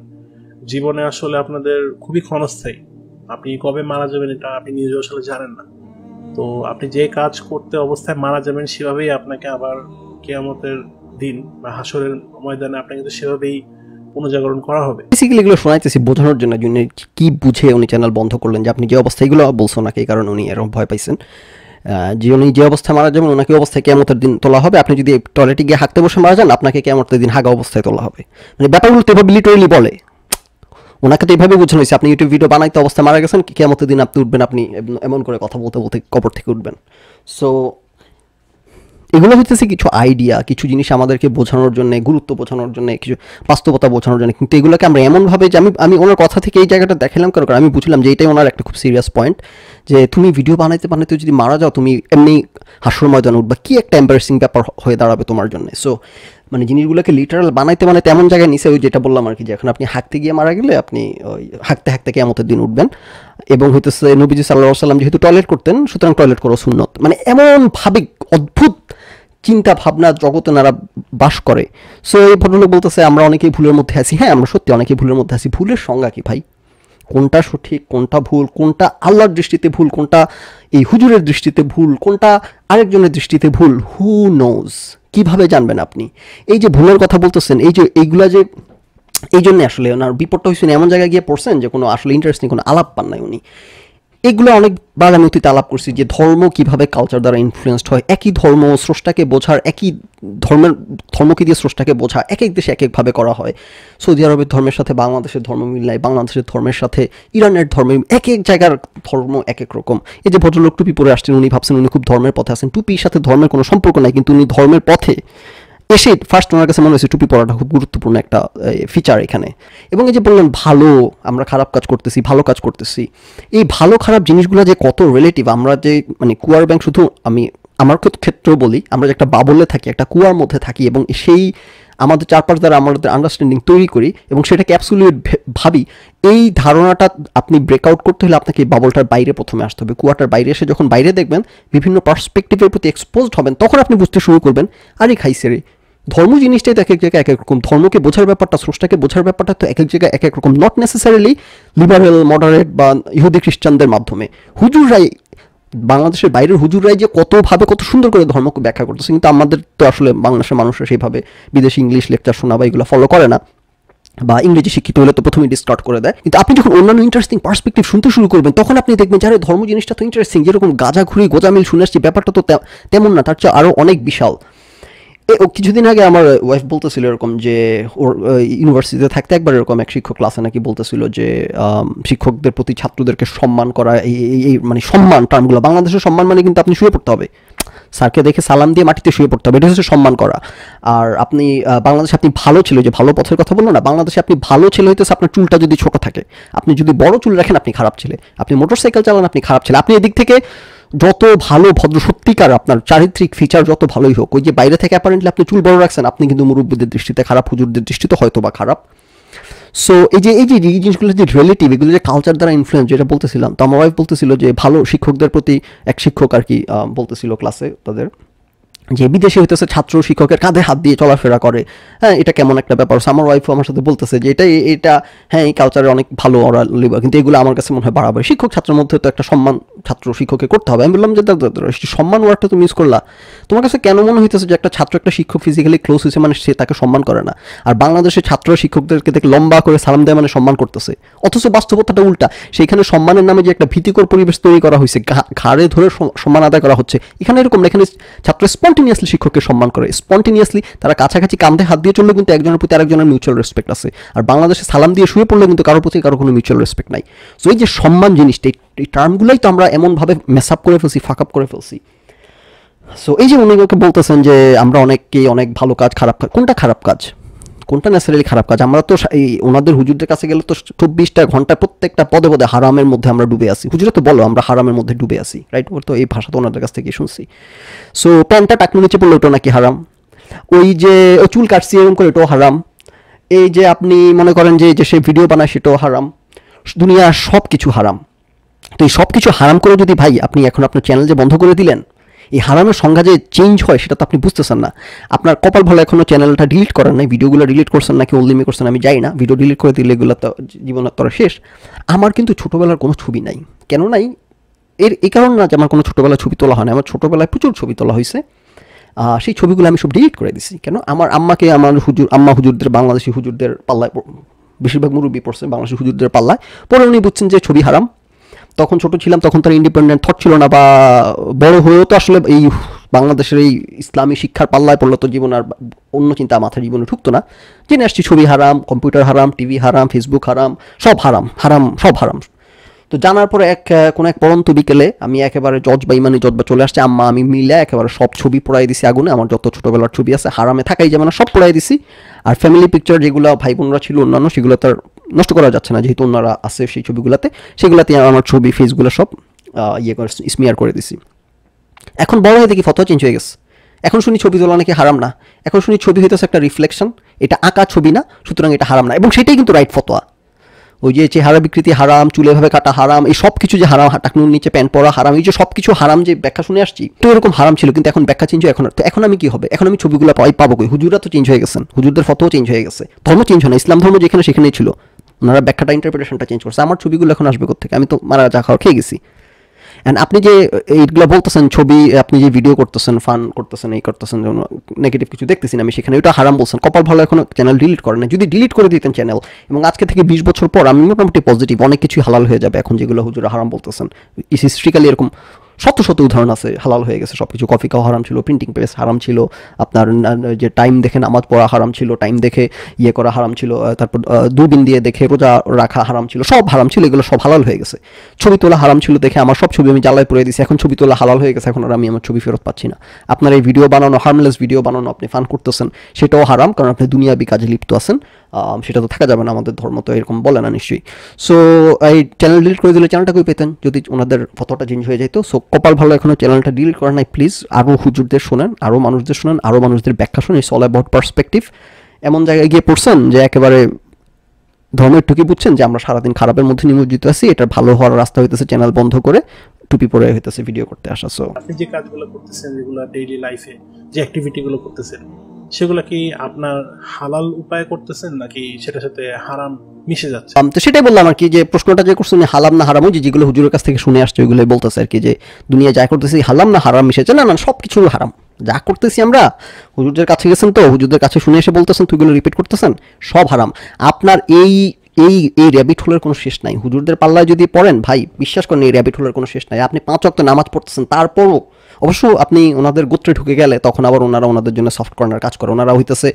Speaker 2: জীবনে আসলে আপনাদের খুবই ক্ষণস্থায়ী আপনি কবে মারা যাবেন এটা আপনি নিজেও আসলে জানেন না তো আপনি যে কাজ করতে অবস্থায় মারা যাবেন সেভাবেই আপনাকে আবার কেয়ামতের দিন বা হাসরের ময়দানে আপনাকে কিন্তু সেভাবেই পুনর্জাগরণ করা হবে
Speaker 1: বেসিক্যালি এগুলো শোনাইতেছি বোঝানোর জন্য উনি কি বুঝে উনি চ্যানেল বন্ধ করলেন যে আপনি যে অবস্থায় এগুলো বলছো নাকি এই কারণে উনি এরকম ভয় পাইছেন যে উনি যে অবস্থায় মারা যাবেন ওনাকে অবস্থায় কেমতের দিন তোলা হবে আপনি যদি টয়লেটে গিয়ে হাঁকতে বসে মারা যান আপনাকে কেমতের দিন হাগা অবস্থায় তোলা হবে মানে ব্যাপারগুলো টেপাবিলিটারিলি বলে ওনাকে তো এইভাবে বোঝানো হয়েছে আপনি ইউটিউব ভিডিও বানাইতে অবস্থা মারা গেছেন কেমন দিন আপনি উঠবেন আপনি এমন করে কথা বলতে বলতে কবর থেকে উঠবেন সো এগুলো হইতেছে কিছু আইডিয়া কিছু জিনিস আমাদেরকে বোঝানোর জন্য গুরুত্ব বোঝানোর জন্য কিছু বাস্তবতা বোঝানোর জন্য কিন্তু এগুলোকে আমরা এমনভাবে যে আমি আমি ওনার কথা থেকে এই জায়গাটা দেখালাম কারণ আমি বুঝলাম যে এটাই ওনার একটা খুব সিরিয়াস পয়েন্ট যে তুমি ভিডিও বানাইতে বানাইতে যদি মারা যাও তুমি এমনি হাসর ময়দান উঠবা কী একটা এম্বারেসিং ব্যাপার হয়ে দাঁড়াবে তোমার জন্য সো মানে জিনিসগুলোকে লিটারাল বানাইতে বানাইতে এমন জায়গায় নিচে ওই যেটা বললাম আর কি যে এখন আপনি হাঁকতে গিয়ে মারা গেলে আপনি ওই হাঁকতে হাঁকতে কেমতের দিন উঠবেন এবং হইতেছে নবীজি সাল্লাহ সাল্লাম যেহেতু টয়লেট করতেন সুতরাং টয়লেট করো সুন্নত মানে এমনভাবে অদ্ভুত চিন্তা ভাবনা জগতে নারা বাস করে সো এই ভদ্রলোক বলতেছে আমরা অনেকেই ভুলের মধ্যে আছি হ্যাঁ আমরা সত্যি অনেকেই ভুলের মধ্যে আছি ভুলের সংজ্ঞা কি ভাই কোনটা সঠিক কোনটা ভুল কোনটা আল্লাহর দৃষ্টিতে ভুল কোনটা এই হুজুরের দৃষ্টিতে ভুল কোনটা আরেকজনের দৃষ্টিতে ভুল হু নোজ কিভাবে জানবেন আপনি এই যে ভুলের কথা বলতেছেন এই যে এইগুলা যে এই জন্যে আসলে ওনার বিপদটা হয়েছেন এমন জায়গায় গিয়ে পড়ছেন যে কোনো আসলে ইন্টারেস্ট নেই কোনো আলাপ পান নাই উনি এগুলো অনেকবার আমি অতীত আলাপ করছি যে ধর্ম কিভাবে কালচার দ্বারা ইনফ্লুয়েসড হয় একই ধর্ম স্রষ্টাকে বোঝার একই ধর্মের ধর্মকে দিয়ে স্রষ্টাকে বোঝা এক এক দেশে এক একভাবে করা হয় সৌদি আরবের ধর্মের সাথে বাংলাদেশের ধর্ম মিল নাই বাংলাদেশের ধর্মের সাথে ইরানের ধর্মের এক এক জায়গার ধর্ম এক এক রকম এই যে ভদ্রলোক টুপি পরে আসছেন উনি ভাবছেন উনি খুব ধর্মের পথে আছেন টুপির সাথে ধর্মের কোনো সম্পর্ক নাই কিন্তু উনি ধর্মের পথে এসে ফার্স্ট ওনার কাছে মনে হয়েছে টুপি পরাটা খুব গুরুত্বপূর্ণ একটা ফিচার এখানে এবং এই যে বললেন ভালো আমরা খারাপ কাজ করতেছি ভালো কাজ করতেছি এই ভালো খারাপ জিনিসগুলো যে কত রিলেটিভ আমরা যে মানে কুয়ার ব্যাংক শুধু আমি আমার ক্ষেত্রেও বলি আমরা যে একটা বাবলে থাকি একটা কুয়ার মধ্যে থাকি এবং সেই আমাদের চারপাশ দ্বারা আমাদের আন্ডারস্ট্যান্ডিং তৈরি করি এবং সেটা অ্যাবসুলিউট ভাবি এই ধারণাটা আপনি ব্রেকআউট করতে হলে আপনাকে বাবলটার বাইরে প্রথমে আসতে হবে কুয়াটার বাইরে এসে যখন বাইরে দেখবেন বিভিন্ন পার্সপেক্টিভের প্রতি এক্সপোজড হবেন তখন আপনি বুঝতে শুরু করবেন আরে খাইছে ধর্ম জিনিসটাই তো এক এক জায়গায় এক এক রকম ধর্মকে বোঝার ব্যাপারটা স্রষ্টাকে বোঝার ব্যাপারটা তো এক এক জায়গায় এক এক রকম নট নেসেসারিলি লিবারেল মডারেট বা ইহুদি খ্রিস্টানদের মাধ্যমে হুজুর রাই বাংলাদেশের বাইরের হুজুর রাই যে কতভাবে কত সুন্দর করে ধর্মকে ব্যাখ্যা করতেছে কিন্তু আমাদের তো আসলে বাংলাদেশের মানুষরা সেইভাবে বিদেশি ইংলিশ লেকচার শোনা বা এগুলো ফলো করে না বা ইংরেজি শিক্ষিত হলে তো প্রথমেই ডিসকার্ড করে দেয় কিন্তু আপনি যখন অন্যান্য ইন্টারেস্টিং পার্সপেক্টিভ শুনতে শুরু করবেন তখন আপনি দেখবেন যারা ধর্ম জিনিসটা তো ইন্টারেস্টিং যেরকম গাঁজা ঘুরি গোজামিল শুনে আসছি ব্যাপারটা তো তেমন না তার চেয়ে আরও অনেক বিশাল ও কিছুদিন আগে আমার ওয়াইফ বলতেছিল এরকম যে ওর ইউনিভার্সিটিতে থাকতে একবার এরকম এক শিক্ষক ক্লাসে নাকি বলতেছিল যে শিক্ষকদের প্রতি ছাত্রদেরকে সম্মান করা এই মানে সম্মান টার্মগুলো বাংলাদেশের সম্মান মানে কিন্তু আপনি শুয়ে পড়তে হবে স্যারকে দেখে সালাম দিয়ে মাটিতে শুয়ে পড়তে হবে এটা হচ্ছে সম্মান করা আর আপনি বাংলাদেশে আপনি ভালো ছিল যে ভালো পথের কথা বললো না বাংলাদেশে আপনি ভালো ছেলে হইতে আপনার চুলটা যদি ছোট থাকে আপনি যদি বড় চুল রাখেন আপনি খারাপ ছেলে আপনি মোটরসাইকেল চালান আপনি খারাপ ছেলে আপনি এদিক থেকে যত ভালো ভদ্র সত্যিকার আপনার চারিত্রিক ফিচার যত ভালোই হোক ওই যে বাইরে থেকে অ্যাপারেন্টলি আপনি চুল বড় রাখছেন আপনি কিন্তু মুরব্বীদের দৃষ্টিতে খারাপ হুজুরদের দৃষ্টিতে হয়তো বা খারাপ সো এই যে এই যে জিনিসগুলো যে রিলেটিভ এগুলো যে কালচার দ্বারা ইনফ্লুয়েন্স যেটা বলতেছিলাম তো আমার ওয়াইফ বলতেছিল যে ভালো শিক্ষকদের প্রতি এক শিক্ষক আর কি বলতেছিল ক্লাসে তাদের যে বিদেশে হইতেছে ছাত্র শিক্ষকের কাঁধে হাত দিয়ে চলাফেরা করে হ্যাঁ এটা কেমন একটা ব্যাপার আমার ওয়াইফও আমার সাথে বলতেছে যে এটা এটা হ্যাঁ এই কালচারে অনেক ভালো ওরা লিবা কিন্তু এগুলো আমার কাছে মনে হয় বাড়াবে শিক্ষক ছাত্রের মধ্যে তো একটা সম্মান ছাত্র শিক্ষককে করতে হবে আমি বললাম যে সম্মান ওয়ার্ডটা তুমি ইউজ করলা তোমার কাছে কেন মনে হইতেছে যে একটা ছাত্র একটা শিক্ষক ফিজিক্যালি ক্লোজ হয়েছে মানে সে তাকে সম্মান করে না আর বাংলাদেশের ছাত্র শিক্ষকদেরকে দেখে লম্বা করে সালাম দেয় মানে সম্মান করতেছে অথচ বাস্তবতাটা উল্টা সেইখানে সম্মানের নামে যে একটা ভীতিকর পরিবেশ তৈরি করা হয়েছে ঘাড়ে ধরে সম্মান আদায় করা হচ্ছে এখানে এরকম এখানে ছাত্র স্পন্টি স্পন্টিনিয়াসলি শিক্ষককে সম্মান করে স্পন্টিনিয়াসলি তারা কাছাকাছি কান্ধে হাত দিয়ে চললে কিন্তু একজনের প্রতি আরেকজনের মিউচুয়াল রেসপেক্ট আছে আর বাংলাদেশে সালাম দিয়ে শুয়ে পড়লে কিন্তু কারোর প্রতি কারো কোনো মিউচুয়াল রেসপেক্ট নাই সো এই যে সম্মান জিনিসটা এই টার্মগুলোই তো আমরা এমনভাবে মেস আপ করে ফেলছি ফাঁক করে ফেলছি সো এই যে উনি বলতেছেন যে আমরা অনেককে অনেক ভালো কাজ খারাপ কাজ কোনটা খারাপ কাজ কোনটা ন্যাচারালি খারাপ কাজ আমরা তো এই ওনাদের হুজুরদের কাছে গেলে তো চব্বিশটা ঘন্টা প্রত্যেকটা পদে পদে হারামের মধ্যে আমরা ডুবে আছি হুজুরে তো বলো আমরা হারামের মধ্যে ডুবে আছি রাইট ওর তো এই ভাষা তো ওনাদের কাছ থেকে শুনছি সো প্যান্টটা টাকলু নিচে পড়লে ওটা নাকি হারাম ওই যে ও চুল কাটছি এরকম করে ওটাও হারাম এই যে আপনি মনে করেন যে যে সে ভিডিও বানায় সেটাও হারাম দুনিয়া সব কিছু হারাম তো এই সব কিছু হারাম করে যদি ভাই আপনি এখন আপনার চ্যানেল যে বন্ধ করে দিলেন এই হারানোর সংখ্যা যে চেঞ্জ হয় সেটা তো আপনি বুঝতেছেন না আপনার কপাল ভালো এখনও চ্যানেলটা ডিলিট করেন নাই ভিডিওগুলো ডিলিট করছেন নাকি ওল্ডিমে করছেন আমি যাই না ভিডিও ডিলিট করে দিলে এগুলো তো জীবন শেষ আমার কিন্তু ছোটোবেলার কোনো ছবি নাই কেন নাই এর এই কারণ না যে আমার কোনো ছোটোবেলার ছবি তোলা হয় না আমার ছোটোবেলায় প্রচুর ছবি তোলা হয়েছে সেই ছবিগুলো আমি সব ডিলিট করে দিছি কেন আমার আম্মাকে আমার হুজুর আম্মা হুজুরদের বাংলাদেশি হুজুরদের পাল্লায় বেশিরভাগ মুরব্বী পড়ছে বাংলাদেশি হুজুরদের পাল্লায় পরে উনি বুঝছেন যে ছবি হারাম তখন ছোট ছিলাম তখন তার ইন্ডিপেন্ডেন্ট থট ছিল না বা বড় হয়েও তো আসলে এই বাংলাদেশের এই ইসলামী শিক্ষার পাল্লায় পড়লো তো জীবন আর অন্য চিন্তা মাথার জীবনে ঢুকতো না জেনে আসছি ছবি হারাম কম্পিউটার হারাম টিভি হারাম ফেসবুক হারাম সব হারাম হারাম সব হারাম তো জানার পরে এক কোনো এক পরন্ত বিকেলে আমি একেবারে জজ বা ইমানি জজ বা চলে আসছে আম্মা আমি মিলে একেবারে সব ছবি পড়াই দিছি আগুনে আমার যত ছোটোবেলার ছবি আছে হারামে থাকাই যাবে না সব পড়াই দিছি আর ফ্যামিলি পিকচার যেগুলো ভাই বোনরা ছিল অন্যান্য সেগুলো তার নষ্ট করা যাচ্ছে না যেহেতু ওনারা আছে সেই ছবিগুলোতে সেগুলোতে আমার ছবি ফেসগুলো সব ইয়ে করে স্মিয়ার করে দিছি এখন বড় হয়ে দেখি ফটো চেঞ্জ হয়ে গেছে এখন শুনি ছবি তোলা নাকি হারাম না এখন শুনি ছবি হইতেছে একটা রিফ্লেকশন এটা আঁকা ছবি না সুতরাং এটা হারাম না এবং সেটাই কিন্তু রাইট ফতোয়া ওই যে চেহারা বিকৃতি হারাম চুলেভাবে কাটা হারাম এই সব কিছু যে হারাম টাকনুর নিচে প্যান্ট পরা হারাম এই যে সব কিছু হারাম যে ব্যাখ্যা শুনে আসছি তো এরকম হারাম ছিল কিন্তু এখন ব্যাখ্যা চেঞ্জ এখন তো এখন আমি কি হবে এখন আমি ছবিগুলো পাই পাবো কই হুজুরা তো চেঞ্জ হয়ে গেছেন হুজুরদের ফটোও চেঞ্জ হয়ে গেছে ধর্ম চেঞ্জ হয় না ইসলাম ধর্ম যেখানে সেখানেই ছিল ওনারা ব্যাখ্যাটা ইন্টারপ্রিটেশনটা চেঞ্জ করছে আমার ছবিগুলো এখন আসবে কোথেকে আমি তো মারা যা খাওয়া খেয়ে গেছি অ্যান্ড আপনি যে এইগুলো বলতেছেন ছবি আপনি যে ভিডিও করতেছেন ফান করতেছেন এই করতেছেন যেমন নেগেটিভ কিছু দেখতেছি আমি সেখানে ওইটা হারাম বলছেন কপাল ভালো এখন চ্যানেল ডিলিট করেন যদি ডিলিট করে দিতেন চ্যানেল এবং আজকে থেকে বিশ বছর পর আমি মোটামুটি পজিটিভ অনেক কিছুই হালাল হয়ে যাবে এখন যেগুলো হুজুরা হারাম বলতেছেন হিস্ট্রিক্যালি এরকম শত শত উদাহরণ আছে হালাল হয়ে গেছে সব কিছু কফি খাওয়া হারাম ছিল প্রিন্টিং প্রেস হারাম ছিল আপনার যে টাইম দেখে নামাজ পড়া হারাম ছিল টাইম দেখে ইয়ে করা হারাম ছিল তারপর দূরবিন দিয়ে দেখে রোজা রাখা হারাম ছিল সব হারাম ছিল এগুলো সব হালাল হয়ে গেছে ছবি তোলা হারাম ছিল দেখে আমার সব ছবি আমি জ্বালায় পড়ে দিয়েছি এখন ছবি তোলা হালাল হয়ে গেছে এখন আর আমি আমার ছবি ফেরত পাচ্ছি না আপনার এই ভিডিও বানানো হার্মলেস ভিডিও বানানো আপনি ফান করতেছেন সেটাও হারাম কারণ আপনি দুনিয়াবি কাজে লিপ্ত আছেন সেটা তো থাকা যাবে না আমাদের ধর্ম তো এরকম বলে না নিশ্চয়ই সো এই চ্যানেল ডিলিট করে দিলে চ্যানেলটাকেই পেতেন যদি ওনাদের ফটোটা চেঞ্জ হয়ে যেত সো কপাল ভালো এখনও চ্যানেলটা ডিলিট করা নাই প্লিজ আরও হুজুরদের শোনেন আরও মানুষদের শোনেন আরও মানুষদের ব্যাখ্যা শোনেন ইটস অল অ্যাবাউট পার্সপেক্টিভ এমন জায়গায় গিয়ে পড়ছেন যে একেবারে ধর্মের টুকি বুঝছেন যে আমরা সারাদিন খারাপের মধ্যে নিমজ্জিত আছি এটা ভালো হওয়ার রাস্তা হইতেছে চ্যানেল বন্ধ করে টুপি পরে হইতেছে ভিডিও
Speaker 2: করতে আসা সো আপনি যে কাজগুলো করতেছেন যেগুলো ডেইলি লাইফে যে অ্যাক্টিভিটিগুলো করতেছেন সেগুলো কি আপনার হালাল উপায় করতেছেন নাকি সেটার সাথে হারাম মিশে যাচ্ছে তো
Speaker 1: সেটাই বললাম আর কি যে প্রশ্নটা যে করছেন হালাম না হারাম যে যেগুলো হুজুরের কাছ থেকে শুনে আসছে ওইগুলোই বলতেছে আর কি যে দুনিয়া যা করতেছি হালাম না হারাম মিশেছে না না সব কিছু হারাম যা করতেছি আমরা হুজুরদের কাছে গেছেন তো হুজুরদের কাছে শুনে এসে বলতেছেন তুইগুলো রিপিট করতেছেন সব হারাম আপনার এই এই এই র্যাবিট হোলের কোনো শেষ নাই হুজুরদের পাল্লায় যদি পড়েন ভাই বিশ্বাস করেন এই র্যাবিট হোলের কোনো শেষ নাই আপনি পাঁচ অক্ত নামাজ পড়তেছেন তারপরও অবশ্য আপনি ওনাদের গোত্রে ঢুকে গেলে তখন আবার ওনারা ওনাদের জন্য সফট কর্নার কাজ করে ওনারা হইতেছে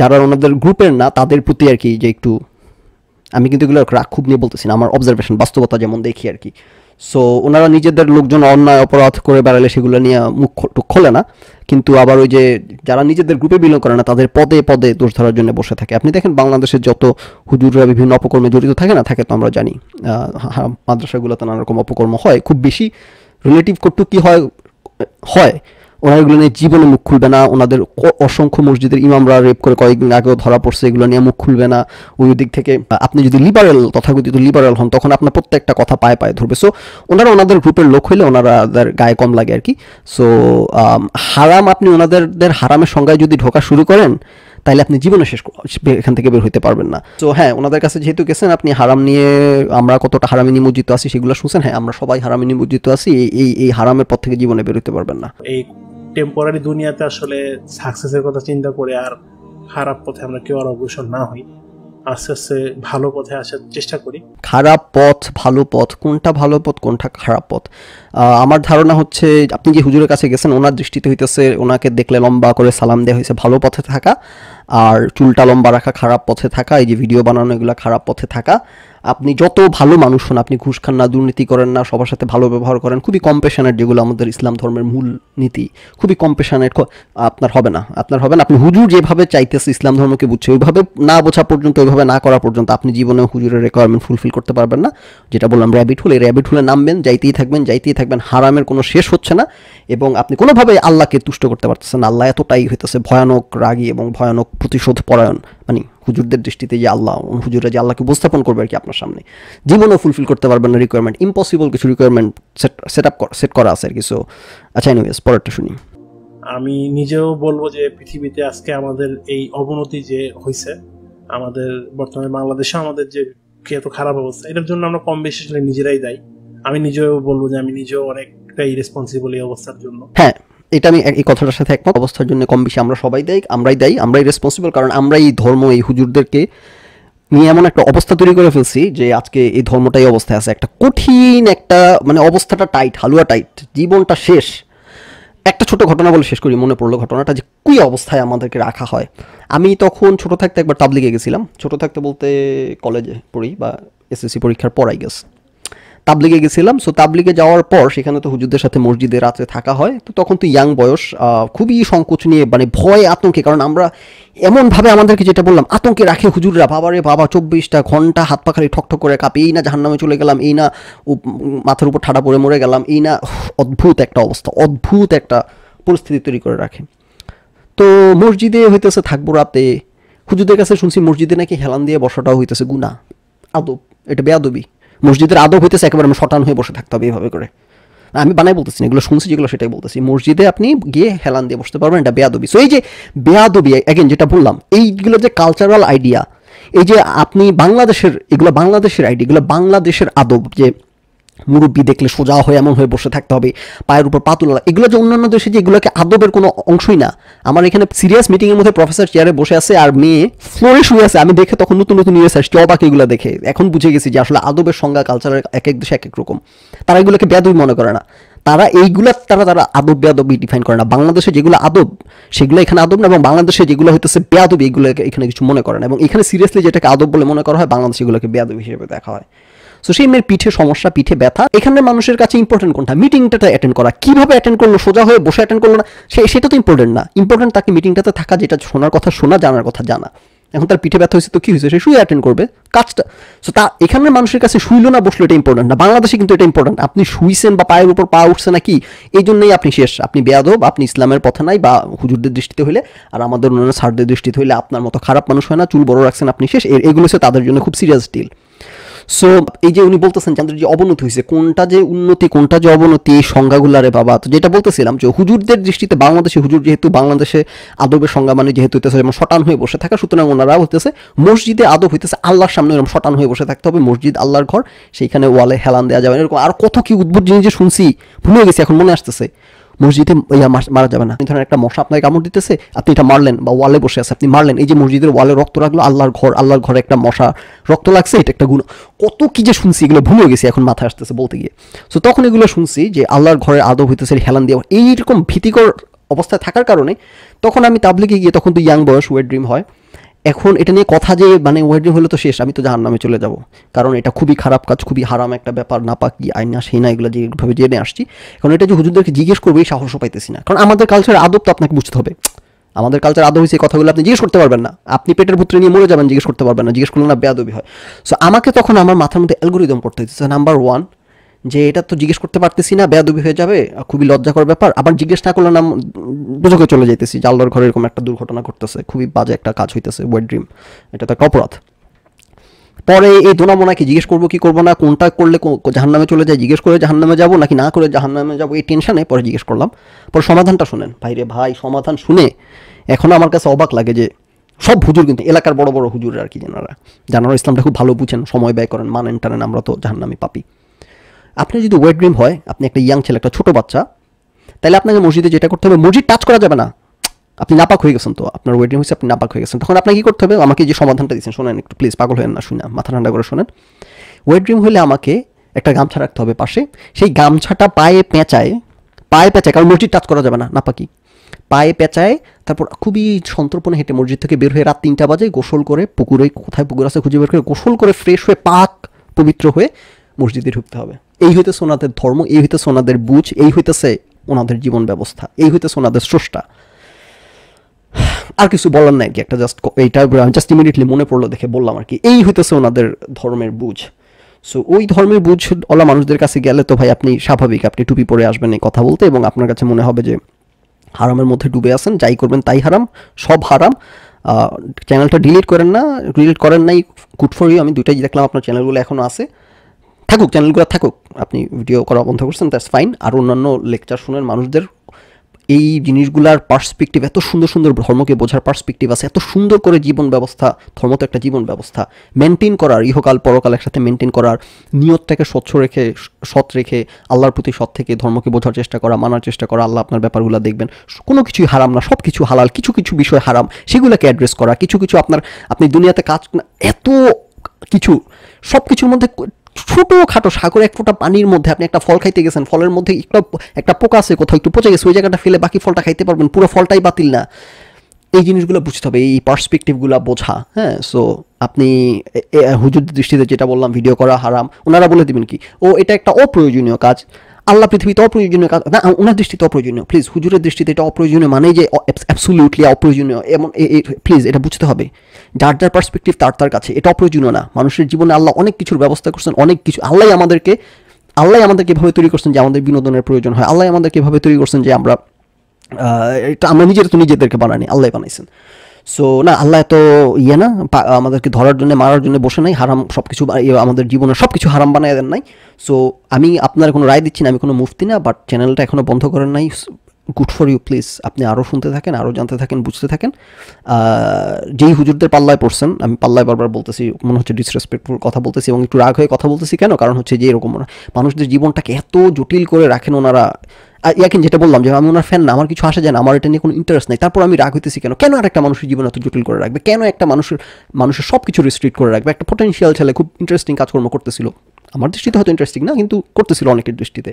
Speaker 1: যারা ওনাদের গ্রুপের না তাদের প্রতি আর কি যে একটু আমি কিন্তু এগুলো রাগ খুব নিয়ে বলতেছি না আমার অবজারভেশন বাস্তবতা যেমন দেখি আর কি সো ওনারা নিজেদের লোকজন অন্যায় অপরাধ করে বেড়ালে সেগুলো নিয়ে মুখ টুক খোলে না কিন্তু আবার ওই যে যারা নিজেদের গ্রুপে বিলং করে না তাদের পদে পদে দোষ ধরার জন্য বসে থাকে আপনি দেখেন বাংলাদেশের যত হুজুররা বিভিন্ন অপকর্মে জড়িত থাকে না থাকে তো আমরা জানি মাদ্রাসাগুলোতে নানা রকম অপকর্ম হয় খুব বেশি রিলেটিভ কটু কী হয় হয় ওনারা এগুলো নিয়ে জীবনে মুখ খুলবে না ওনাদের অসংখ্য মসজিদের ইমামরা রেপ করে কয়েকদিন আগেও ধরা পড়ছে এগুলো নিয়ে মুখ খুলবে না ওই দিক থেকে আপনি যদি লিবারেল তথাকথিত লিবারেল হন তখন আপনার প্রত্যেকটা কথা পায়ে পায়ে ধরবে সো ওনারা ওনাদের গ্রুপের লোক হইলে ওনারা ওদের গায়ে কম লাগে আর কি সো হারাম আপনি ওনাদের হারামের সংজ্ঞায় যদি ঢোকা শুরু করেন তাহলে আপনি জীবনে শেষ এখান থেকে বের হইতে পারবেন না তো হ্যাঁ ওনাদের কাছে যেহেতু গেছেন আপনি হারাম নিয়ে আমরা কতটা হারামি নিমজ্জিত আছি সেগুলো শুনছেন হ্যাঁ আমরা সবাই হারামি নিমজ্জিত আছি এই এই হারামের পথ থেকে জীবনে বের হইতে পারবেন না
Speaker 2: এই টেম্পোরারি দুনিয়াতে আসলে সাকসেসের কথা চিন্তা করে আর খারাপ পথে আমরা কেউ আর অগ্রসর না হই আস্তে আস্তে ভালো পথে আসার চেষ্টা করি
Speaker 1: খারাপ পথ ভালো পথ কোনটা ভালো পথ কোনটা খারাপ পথ আমার ধারণা হচ্ছে আপনি যে হুজুরের কাছে গেছেন ওনার দৃষ্টিতে হইতেছে ওনাকে দেখলে লম্বা করে সালাম দেওয়া হয়েছে ভালো পথে থাকা আর চুলটা লম্বা রাখা খারাপ পথে থাকা এই যে ভিডিও বানানো এগুলো খারাপ পথে থাকা আপনি যত ভালো মানুষ হন আপনি ঘুষ খান না দুর্নীতি করেন না সবার সাথে ভালো ব্যবহার করেন খুবই কম্পেশনের যেগুলো আমাদের ইসলাম ধর্মের মূল নীতি খুবই কম্পেশনের আপনার হবে না আপনার হবে না আপনি হুজুর যেভাবে চাইতেছে ইসলাম ধর্মকে বুঝছে ওইভাবে না বোঝা পর্যন্ত ওইভাবে না করা পর্যন্ত আপনি জীবনে হুজুরের রেকোয়ারমেন্ট ফুলফিল করতে পারবেন না যেটা বললাম র্যাবিট হুল এই র্যাবিট হুলে নামবেন যাইতেই থাকবেন যাইতেই থাকবেন থাকবেন হারামের কোনো শেষ হচ্ছে না এবং আপনি কোনোভাবেই আল্লাহকে তুষ্ট করতে পারতেছেন আল্লাহ এতটাই হইতেছে ভয়ানক রাগী এবং ভয়ানক প্রতিশোধ পরায়ণ মানে হুজুরদের দৃষ্টিতে যে আল্লাহ হুজুরা যে আল্লাহকে উপস্থাপন করবে আর কি আপনার সামনে জীবনও ফুলফিল করতে পারবেন না রিকোয়ারমেন্ট ইম্পসিবল কিছু requirement set set up set করা আছে আর কিছু আচ্ছা এনিওয়েজ পরেরটা শুনি
Speaker 2: আমি নিজেও বলবো যে পৃথিবীতে আজকে আমাদের এই অবনতি যে হয়েছে আমাদের বর্তমানে বাংলাদেশে আমাদের যে এত খারাপ অবস্থা এটার জন্য আমরা কম বেশি নিজেরাই দায়ী আমি নিজেও বলবো যে আমি নিজেও অনেকটা ইরেসপন্সিবল এই অবস্থার জন্য
Speaker 1: হ্যাঁ এটা আমি এই কথাটার সাথে একমত অবস্থার জন্য কম বেশি আমরা সবাই দেয় আমরাই দেয় আমরাই রেসপন্সিবল কারণ আমরা এই ধর্ম এই হুজুরদেরকে নিয়ে এমন একটা অবস্থা তৈরি করে ফেলছি যে আজকে এই ধর্মটাই অবস্থায় আছে একটা কঠিন একটা মানে অবস্থাটা টাইট হালুয়া টাইট জীবনটা শেষ একটা ছোট ঘটনা বলে শেষ করি মনে পড়লো ঘটনাটা যে কুই অবস্থায় আমাদেরকে রাখা হয় আমি তখন ছোট থাকতে একবার তাবলিগে গেছিলাম ছোট থাকতে বলতে কলেজে পড়ি বা এসএসসি পরীক্ষার পর আই গেছে তাবলিগে গেছিলাম সো তাবলিগে যাওয়ার পর সেখানে তো হুজুরদের সাথে মসজিদে রাতে থাকা হয় তো তখন তো ইয়াং বয়স খুবই সংকোচ নিয়ে মানে ভয় আতঙ্কে কারণ আমরা এমনভাবে আমাদেরকে যেটা বললাম আতঙ্কে রাখে হুজুররা বাবারে বাবা চব্বিশটা ঘন্টা হাত পাখারি ঠকঠক করে কাপি এই না জাহান্নামে চলে গেলাম এই না মাথার উপর ঠাডা পড়ে মরে গেলাম এই না অদ্ভুত একটা অবস্থা অদ্ভুত একটা পরিস্থিতি তৈরি করে রাখে তো মসজিদে হইতেছে থাকবো রাতে হুজুরদের কাছে শুনছি মসজিদে নাকি হেলান দিয়ে বসাটাও হইতেছে গুণা আদব এটা বেয়াদবি মসজিদের আদব হইতেছে একেবারে আমি শটান হয়ে বসে থাকতে হবে এইভাবে করে আমি বানাই বলতেছি এগুলো শুনছি যেগুলো সেটাই বলতেছি মসজিদে আপনি গিয়ে হেলান দিয়ে বসতে পারবেন এটা বেয়াদবি সো এই যে বেয়াদবি অ্যাগেন যেটা বললাম এইগুলো যে কালচারাল আইডিয়া এই যে আপনি বাংলাদেশের এগুলো বাংলাদেশের আইডিয়া এগুলো বাংলাদেশের আদব যে মুরব্বী দেখলে সোজা হয়ে এমন হয়ে বসে থাকতে হবে পায়ের উপর পাতুলা এগুলো যে অন্যান্য দেশে যে এগুলোকে আদবের কোনো অংশই না আমার এখানে সিরিয়াস মিটিংয়ের মধ্যে প্রফেসর চেয়ারে বসে আছে আর মেয়ে ফ্লোরে শুয়ে আছে আমি দেখে তখন নতুন নতুন ইউএস আসছি অবাক এগুলো দেখে এখন বুঝে গেছি যে আসলে আদবের সংজ্ঞা কালচারের এক এক দেশে এক এক রকম তারা এগুলোকে বেদবি মনে করে না তারা এইগুলা তারা তারা আদব বেয়াদবি ডিফাইন করে না বাংলাদেশে যেগুলো আদব সেগুলো এখানে আদব না এবং বাংলাদেশে যেগুলো হইতেছে বেয়াদবি এগুলো এখানে কিছু মনে করে না এবং এখানে সিরিয়াসলি যেটাকে আদব বলে মনে করা হয় বাংলাদেশে এগুলোকে বেয়াদবি হিসেবে দেখা হয় সো সেই মেয়ের পিঠে সমস্যা পিঠে ব্যথা এখানে মানুষের কাছে ইম্পর্টেন্ট কোনটা মিটিংটাতে অ্যাটেন্ড করা কিভাবে অ্যাটেন্ড করলো সোজা হয়ে বসে অ্যাটেন্ড করলো না সে সেটা তো ইম্পর্টেন্ট না ইম্পর্টেন্ট তাকে মিটিংটাতে থাকা যেটা শোনার কথা শোনা জানার কথা জানা এখন তার পিঠে ব্যথা হয়েছে তো কী হয়েছে সে শুয়ে অ্যাটেন্ড করবে কাজটা সো তা এখানের মানুষের কাছে শুইলো না বসলো এটা ইম্পর্টেন্ট না বাংলাদেশে কিন্তু এটা ইম্পর্টেন্ট আপনি শুইছেন বা পায়ের উপর পা উঠছে না কি এই জন্যই আপনি শেষ আপনি বেয়াদব আপনি ইসলামের পথে নাই বা হুজুরদের দৃষ্টিতে হলে আর আমাদের অন্যান্য সারদের দৃষ্টিতে হলে আপনার মতো খারাপ মানুষ হয় না চুল বড় রাখছেন আপনি শেষ এগুলো হচ্ছে তাদের জন্য খুব সিরিয়াস ডিল সো এই যে উনি বলতেছেন চান্দ্র যে অবনতি হয়েছে কোনটা যে উন্নতি কোনটা যে অবনতি এই সংজ্ঞাগুলো বাবা তো যেটা বলতেছিলাম যে হুজুরদের দৃষ্টিতে বাংলাদেশে হুজুর যেহেতু বাংলাদেশে আদবের সংজ্ঞা মানে যেহেতু হইতেছে যেমন শটান হয়ে বসে থাকা সুতরাং ওনারা হইতেছে মসজিদে আদব হইতেছে আল্লাহর সামনে এরকম শটান হয়ে বসে থাকতে হবে মসজিদ আল্লাহর ঘর সেইখানে ওয়ালে হেলান দেওয়া যাবে এরকম আর কত কি উদ্ভুত জিনিস যে শুনছি ভুলে গেছি এখন মনে আসতেছে মসজিদে মারা যাবে না ধরনের একটা মশা আপনাকে কামড় দিতেছে আপনি এটা মারলেন বা ওয়ালে বসে আছে আপনি মারলেন এই যে মসজিদের ওয়ালে রক্ত লাগলো আল্লাহর ঘর আল্লাহর ঘরে একটা মশা রক্ত লাগছে এটা একটা গুণ কত কি যে শুনছি এগুলো ভুলে গেছি এখন মাথায় আসতেছে বলতে গিয়ে সো তখন এগুলো শুনছি যে আল্লাহর ঘরের আদব হইতেছে হেলান দিয়ে এইরকম ভীতিকর অবস্থায় থাকার কারণে তখন আমি তাবলিকে গিয়ে তখন তো ইয়াং বয়স ওয়েট ড্রিম হয় এখন এটা নিয়ে কথা যে মানে ওয়েড হলে তো শেষ আমি তো জাহার নামে চলে যাব কারণ এটা খুবই খারাপ কাজ খুবই হারাম একটা ব্যাপার না পাকি আইনা সেই না এগুলো যেভাবে জেনে আসছি কারণ এটা যে হুজুরদেরকে জিজ্ঞেস করবে এই সাহসও পাইতেছি না কারণ আমাদের কালচারের আদব তো আপনাকে বুঝতে হবে আমাদের কালচার আদব হয়েছে কথাগুলো আপনি জিজ্ঞেস করতে পারবেন না আপনি পেটের পুত্রে নিয়ে মরে যাবেন জিজ্ঞেস করতে পারবেন না জিজ্ঞেস করলে না বেয়াদবি হয় সো আমাকে তখন আমার মাথার মধ্যে অ্যালগোরিদম করতে হচ্ছে নাম্বার ওয়ান যে এটা তো জিজ্ঞেস করতে পারতেছি না বেয়াদবি হয়ে যাবে খুবই লজ্জাকর ব্যাপার আবার জিজ্ঞেস না করলে নাম দুজকে চলে যেতেছি জালদার ঘরে এরকম একটা দুর্ঘটনা ঘটতেছে খুবই বাজে একটা কাজ হইতেছে ওয়েট ড্রিম এটা তো একটা অপরাধ পরে এই দোনামোনাকে জিজ্ঞেস করবো কি করবো না কোনটা করলে জাহান্নামে চলে যায় জিজ্ঞেস করে জাহান্নামে যাবো নাকি না করে জাহান্নামে যাবো এই টেনশানে পরে জিজ্ঞেস করলাম পরে সমাধানটা শুনেন ভাইরে ভাই সমাধান শুনে এখন আমার কাছে অবাক লাগে যে সব হুজুর কিন্তু এলাকার বড় বড় হুজুর আর কি জানারা জানারা ইসলামটা খুব ভালো বুঝেন সময় ব্যয় করেন মানেন টানেন আমরা তো জাহান্নামি পাপি আপনার যদি ওয়েট ড্রিম হয় আপনি একটা ইয়াং ছেলে একটা ছোটো বাচ্চা তাহলে আপনাকে মসজিদে যেটা করতে হবে মসজিদ টাচ করা যাবে না আপনি নাপাক হয়ে গেছেন তো আপনার ওয়েট ড্রিম হয়েছে আপনি নাপাক হয়ে গেছেন তখন আপনাকে কী করতে হবে আমাকে যে সমাধানটা দিচ্ছেন শোনেন একটু প্লিজ পাগল হয়ে না শুনে মাথা ঠান্ডা করে শোনেন ওয়েট ড্রিম হলে আমাকে একটা গামছা রাখতে হবে পাশে সেই গামছাটা পায়ে পেঁচায় পায়ে পেঁচায় কারণ মসজিদ টাচ করা যাবে না নাপাকি পায়ে পেঁচায় তারপর খুবই সন্তর্পণে হেঁটে মসজিদ থেকে বের হয়ে রাত তিনটা বাজে গোসল করে পুকুরে কোথায় পুকুর আছে খুঁজে বের করে গোসল করে ফ্রেশ হয়ে পাক পবিত্র হয়ে মসজিদে ঢুকতে হবে এই হইতেছে ওনাদের ধর্ম এই হইতেছে ওনাদের বুঝ এই হইতেছে ওনাদের জীবন ব্যবস্থা এই হইতেছে ওনাদের স্রষ্টা আর কিছু বলার নাই কি একটা জাস্ট এইটা জাস্ট ইমিডিয়েটলি মনে পড়লো দেখে বললাম আর কি এই হইতেছে ওনাদের ধর্মের বুঝ সো ওই ধর্মের বুঝ ওলা মানুষদের কাছে গেলে তো ভাই আপনি স্বাভাবিক আপনি টুপি পরে আসবেন এই কথা বলতে এবং আপনার কাছে মনে হবে যে হারামের মধ্যে ডুবে আসেন যাই করবেন তাই হারাম সব হারাম চ্যানেলটা ডিলিট করেন না ডিলিট করেন নাই গুড ফর ইউ আমি দুটাই দেখলাম আপনার চ্যানেলগুলো এখনও আছে থাকুক চ্যানেলগুলো থাকুক আপনি ভিডিও করা বন্ধ করছেন দ্যাটস ফাইন আর অন্যান্য লেকচার শোনার মানুষদের এই জিনিসগুলার পার্সপেক্টিভ এত সুন্দর সুন্দর ধর্মকে বোঝার পার্সপেক্টিভ আছে এত সুন্দর করে জীবন ব্যবস্থা ধর্ম তো একটা জীবন ব্যবস্থা মেনটেন করার ইহকাল পরকাল একসাথে মেনটেন করার নিয়তটাকে স্বচ্ছ রেখে সৎ রেখে আল্লাহর প্রতি সৎ থেকে ধর্মকে বোঝার চেষ্টা করা মানার চেষ্টা করা আল্লাহ আপনার ব্যাপারগুলো দেখবেন কোনো কিছুই হারাম না সব কিছু হালাল কিছু কিছু বিষয় হারাম সেগুলোকে অ্যাড্রেস করা কিছু কিছু আপনার আপনি দুনিয়াতে কাজ এত কিছু সব কিছুর মধ্যে ছোটো খাটো সাগরে এক ফোঁটা পানির মধ্যে আপনি একটা ফল খাইতে গেছেন ফলের মধ্যে একটু একটা পোকা আছে কোথাও একটু পচে গেছে ওই জায়গাটা ফেলে বাকি ফলটা খাইতে পারবেন পুরো ফলটাই বাতিল না এই জিনিসগুলো বুঝতে হবে এই পার্সপেকটিভগুলো বোঝা হ্যাঁ সো আপনি হুজুর দৃষ্টিতে যেটা বললাম ভিডিও করা হারাম ওনারা বলে দেবেন কি ও এটা একটা অপ্রয়োজনীয় কাজ আল্লাহ পৃথিবীতে অপ্রয়োজনীয় কাজ না ওনার দৃষ্টিতে অপ্রয়োজনীয় প্লিজ হুজুরের দৃষ্টিতে এটা অপ্রয়োজনীয় মানে যে অ্যাবসুলিউটলি অপ্রয়োজনীয় এমন প্লিজ এটা বুঝতে হবে যার যার পার্সপেক্টিভ তার তার কাছে এটা অপ্রয়োজনীয় না মানুষের জীবনে আল্লাহ অনেক কিছুর ব্যবস্থা করছেন অনেক কিছু আল্লাহ আমাদেরকে আল্লাহ আমাদেরকে এভাবে তৈরি করছেন যে আমাদের বিনোদনের প্রয়োজন হয় আল্লাহ আমাদেরকে এভাবে তৈরি করছেন যে আমরা এটা আমরা নিজেরা তো নিজেদেরকে বানানি আল্লাহ বানাইছেন সো না আল্লাহ এত ইয়ে না আমাদেরকে ধরার জন্য মারার জন্য বসে নাই হারাম সব কিছু ইয়ে, আমাদের জীবনে সব কিছু হারাম বানাই দেন নাই সো আমি আপনার কোনো রায় দিচ্ছি না আমি কোনো মুফতি না বাট চ্যানেলটা এখনও বন্ধ করেন নাই গুড ফর ইউ প্লিজ আপনি আরও শুনতে থাকেন আরও জানতে থাকেন বুঝতে থাকেন যেই হুজুরদের পাল্লায় পড়ছেন আমি পাল্লায় বারবার বলতেছি মনে হচ্ছে ডিসরেসপেক্টফুল কথা বলতেছি এবং একটু রাগ হয়ে কথা বলতেছি কেন কারণ হচ্ছে যে এরকম মানুষদের জীবনটাকে এত জটিল করে রাখেন ওনারা ইয়াকিন যেটা বললাম যে আমি ওনার ফ্যান না আমার কিছু আসে যায় না আমার এটা নিয়ে কোনো ইন্টারেস্ট নেই তারপর আমি রাগ হইতেছি কেন কেন আর একটা মানুষের জীবন এত জটিল করে রাখবে কেন একটা মানুষের মানুষের সব কিছু রিস্ট্রিক্ট করে রাখবে একটা পটেনশিয়াল ছেলে খুব ইন্টারেস্টিং কাজকর্ম করতেছিল আমার দৃষ্টিতে হয়তো ইন্টারেস্টিং না কিন্তু করতেছিল অনেকের দৃষ্টিতে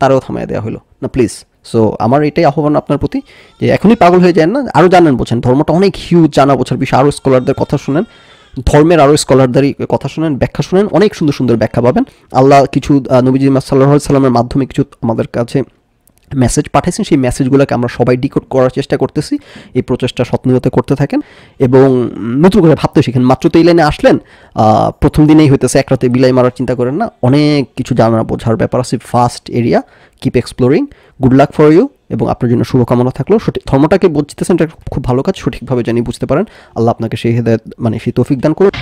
Speaker 1: তারাও থামায় দেওয়া হলো না প্লিজ সো আমার এটাই আহ্বান আপনার প্রতি যে এখনই পাগল হয়ে যায় না আরও জানেন বোঝেন ধর্মটা অনেক হিউজ জানা বোঝার বিষয় আরও স্কলারদের কথা শুনেন ধর্মের আরও স্কলারদেরই কথা শুনেন ব্যাখ্যা শুনেন অনেক সুন্দর সুন্দর ব্যাখ্যা পাবেন আল্লাহ কিছু নবীজি সাল্লাহ সাল্লামের মাধ্যমে কিছু আমাদের কাছে মেসেজ পাঠাইছেন সেই মেসেজগুলোকে আমরা সবাই ডিকোড করার চেষ্টা করতেছি এই প্রচেষ্টা সতনিয়তে করতে থাকেন এবং নতুন করে ভাবতে শিখেন মাত্র তো এই লাইনে আসলেন প্রথম দিনেই হইতেছে এক রাতে বিলাই মারার চিন্তা করেন না অনেক কিছু জানার বোঝার ব্যাপার আছে first area keep exploring good luck for you এবং আপনার জন্য শুভকামনা থাকলো সঠিক ধর্মটাকে বুঝতেছেন এটা খুব ভালো কাজ সঠিকভাবে জানিয়ে বুঝতে পারেন আল্লাহ আপনাকে সেই হেদায়ত মানে সেই তৌফিক দান করুন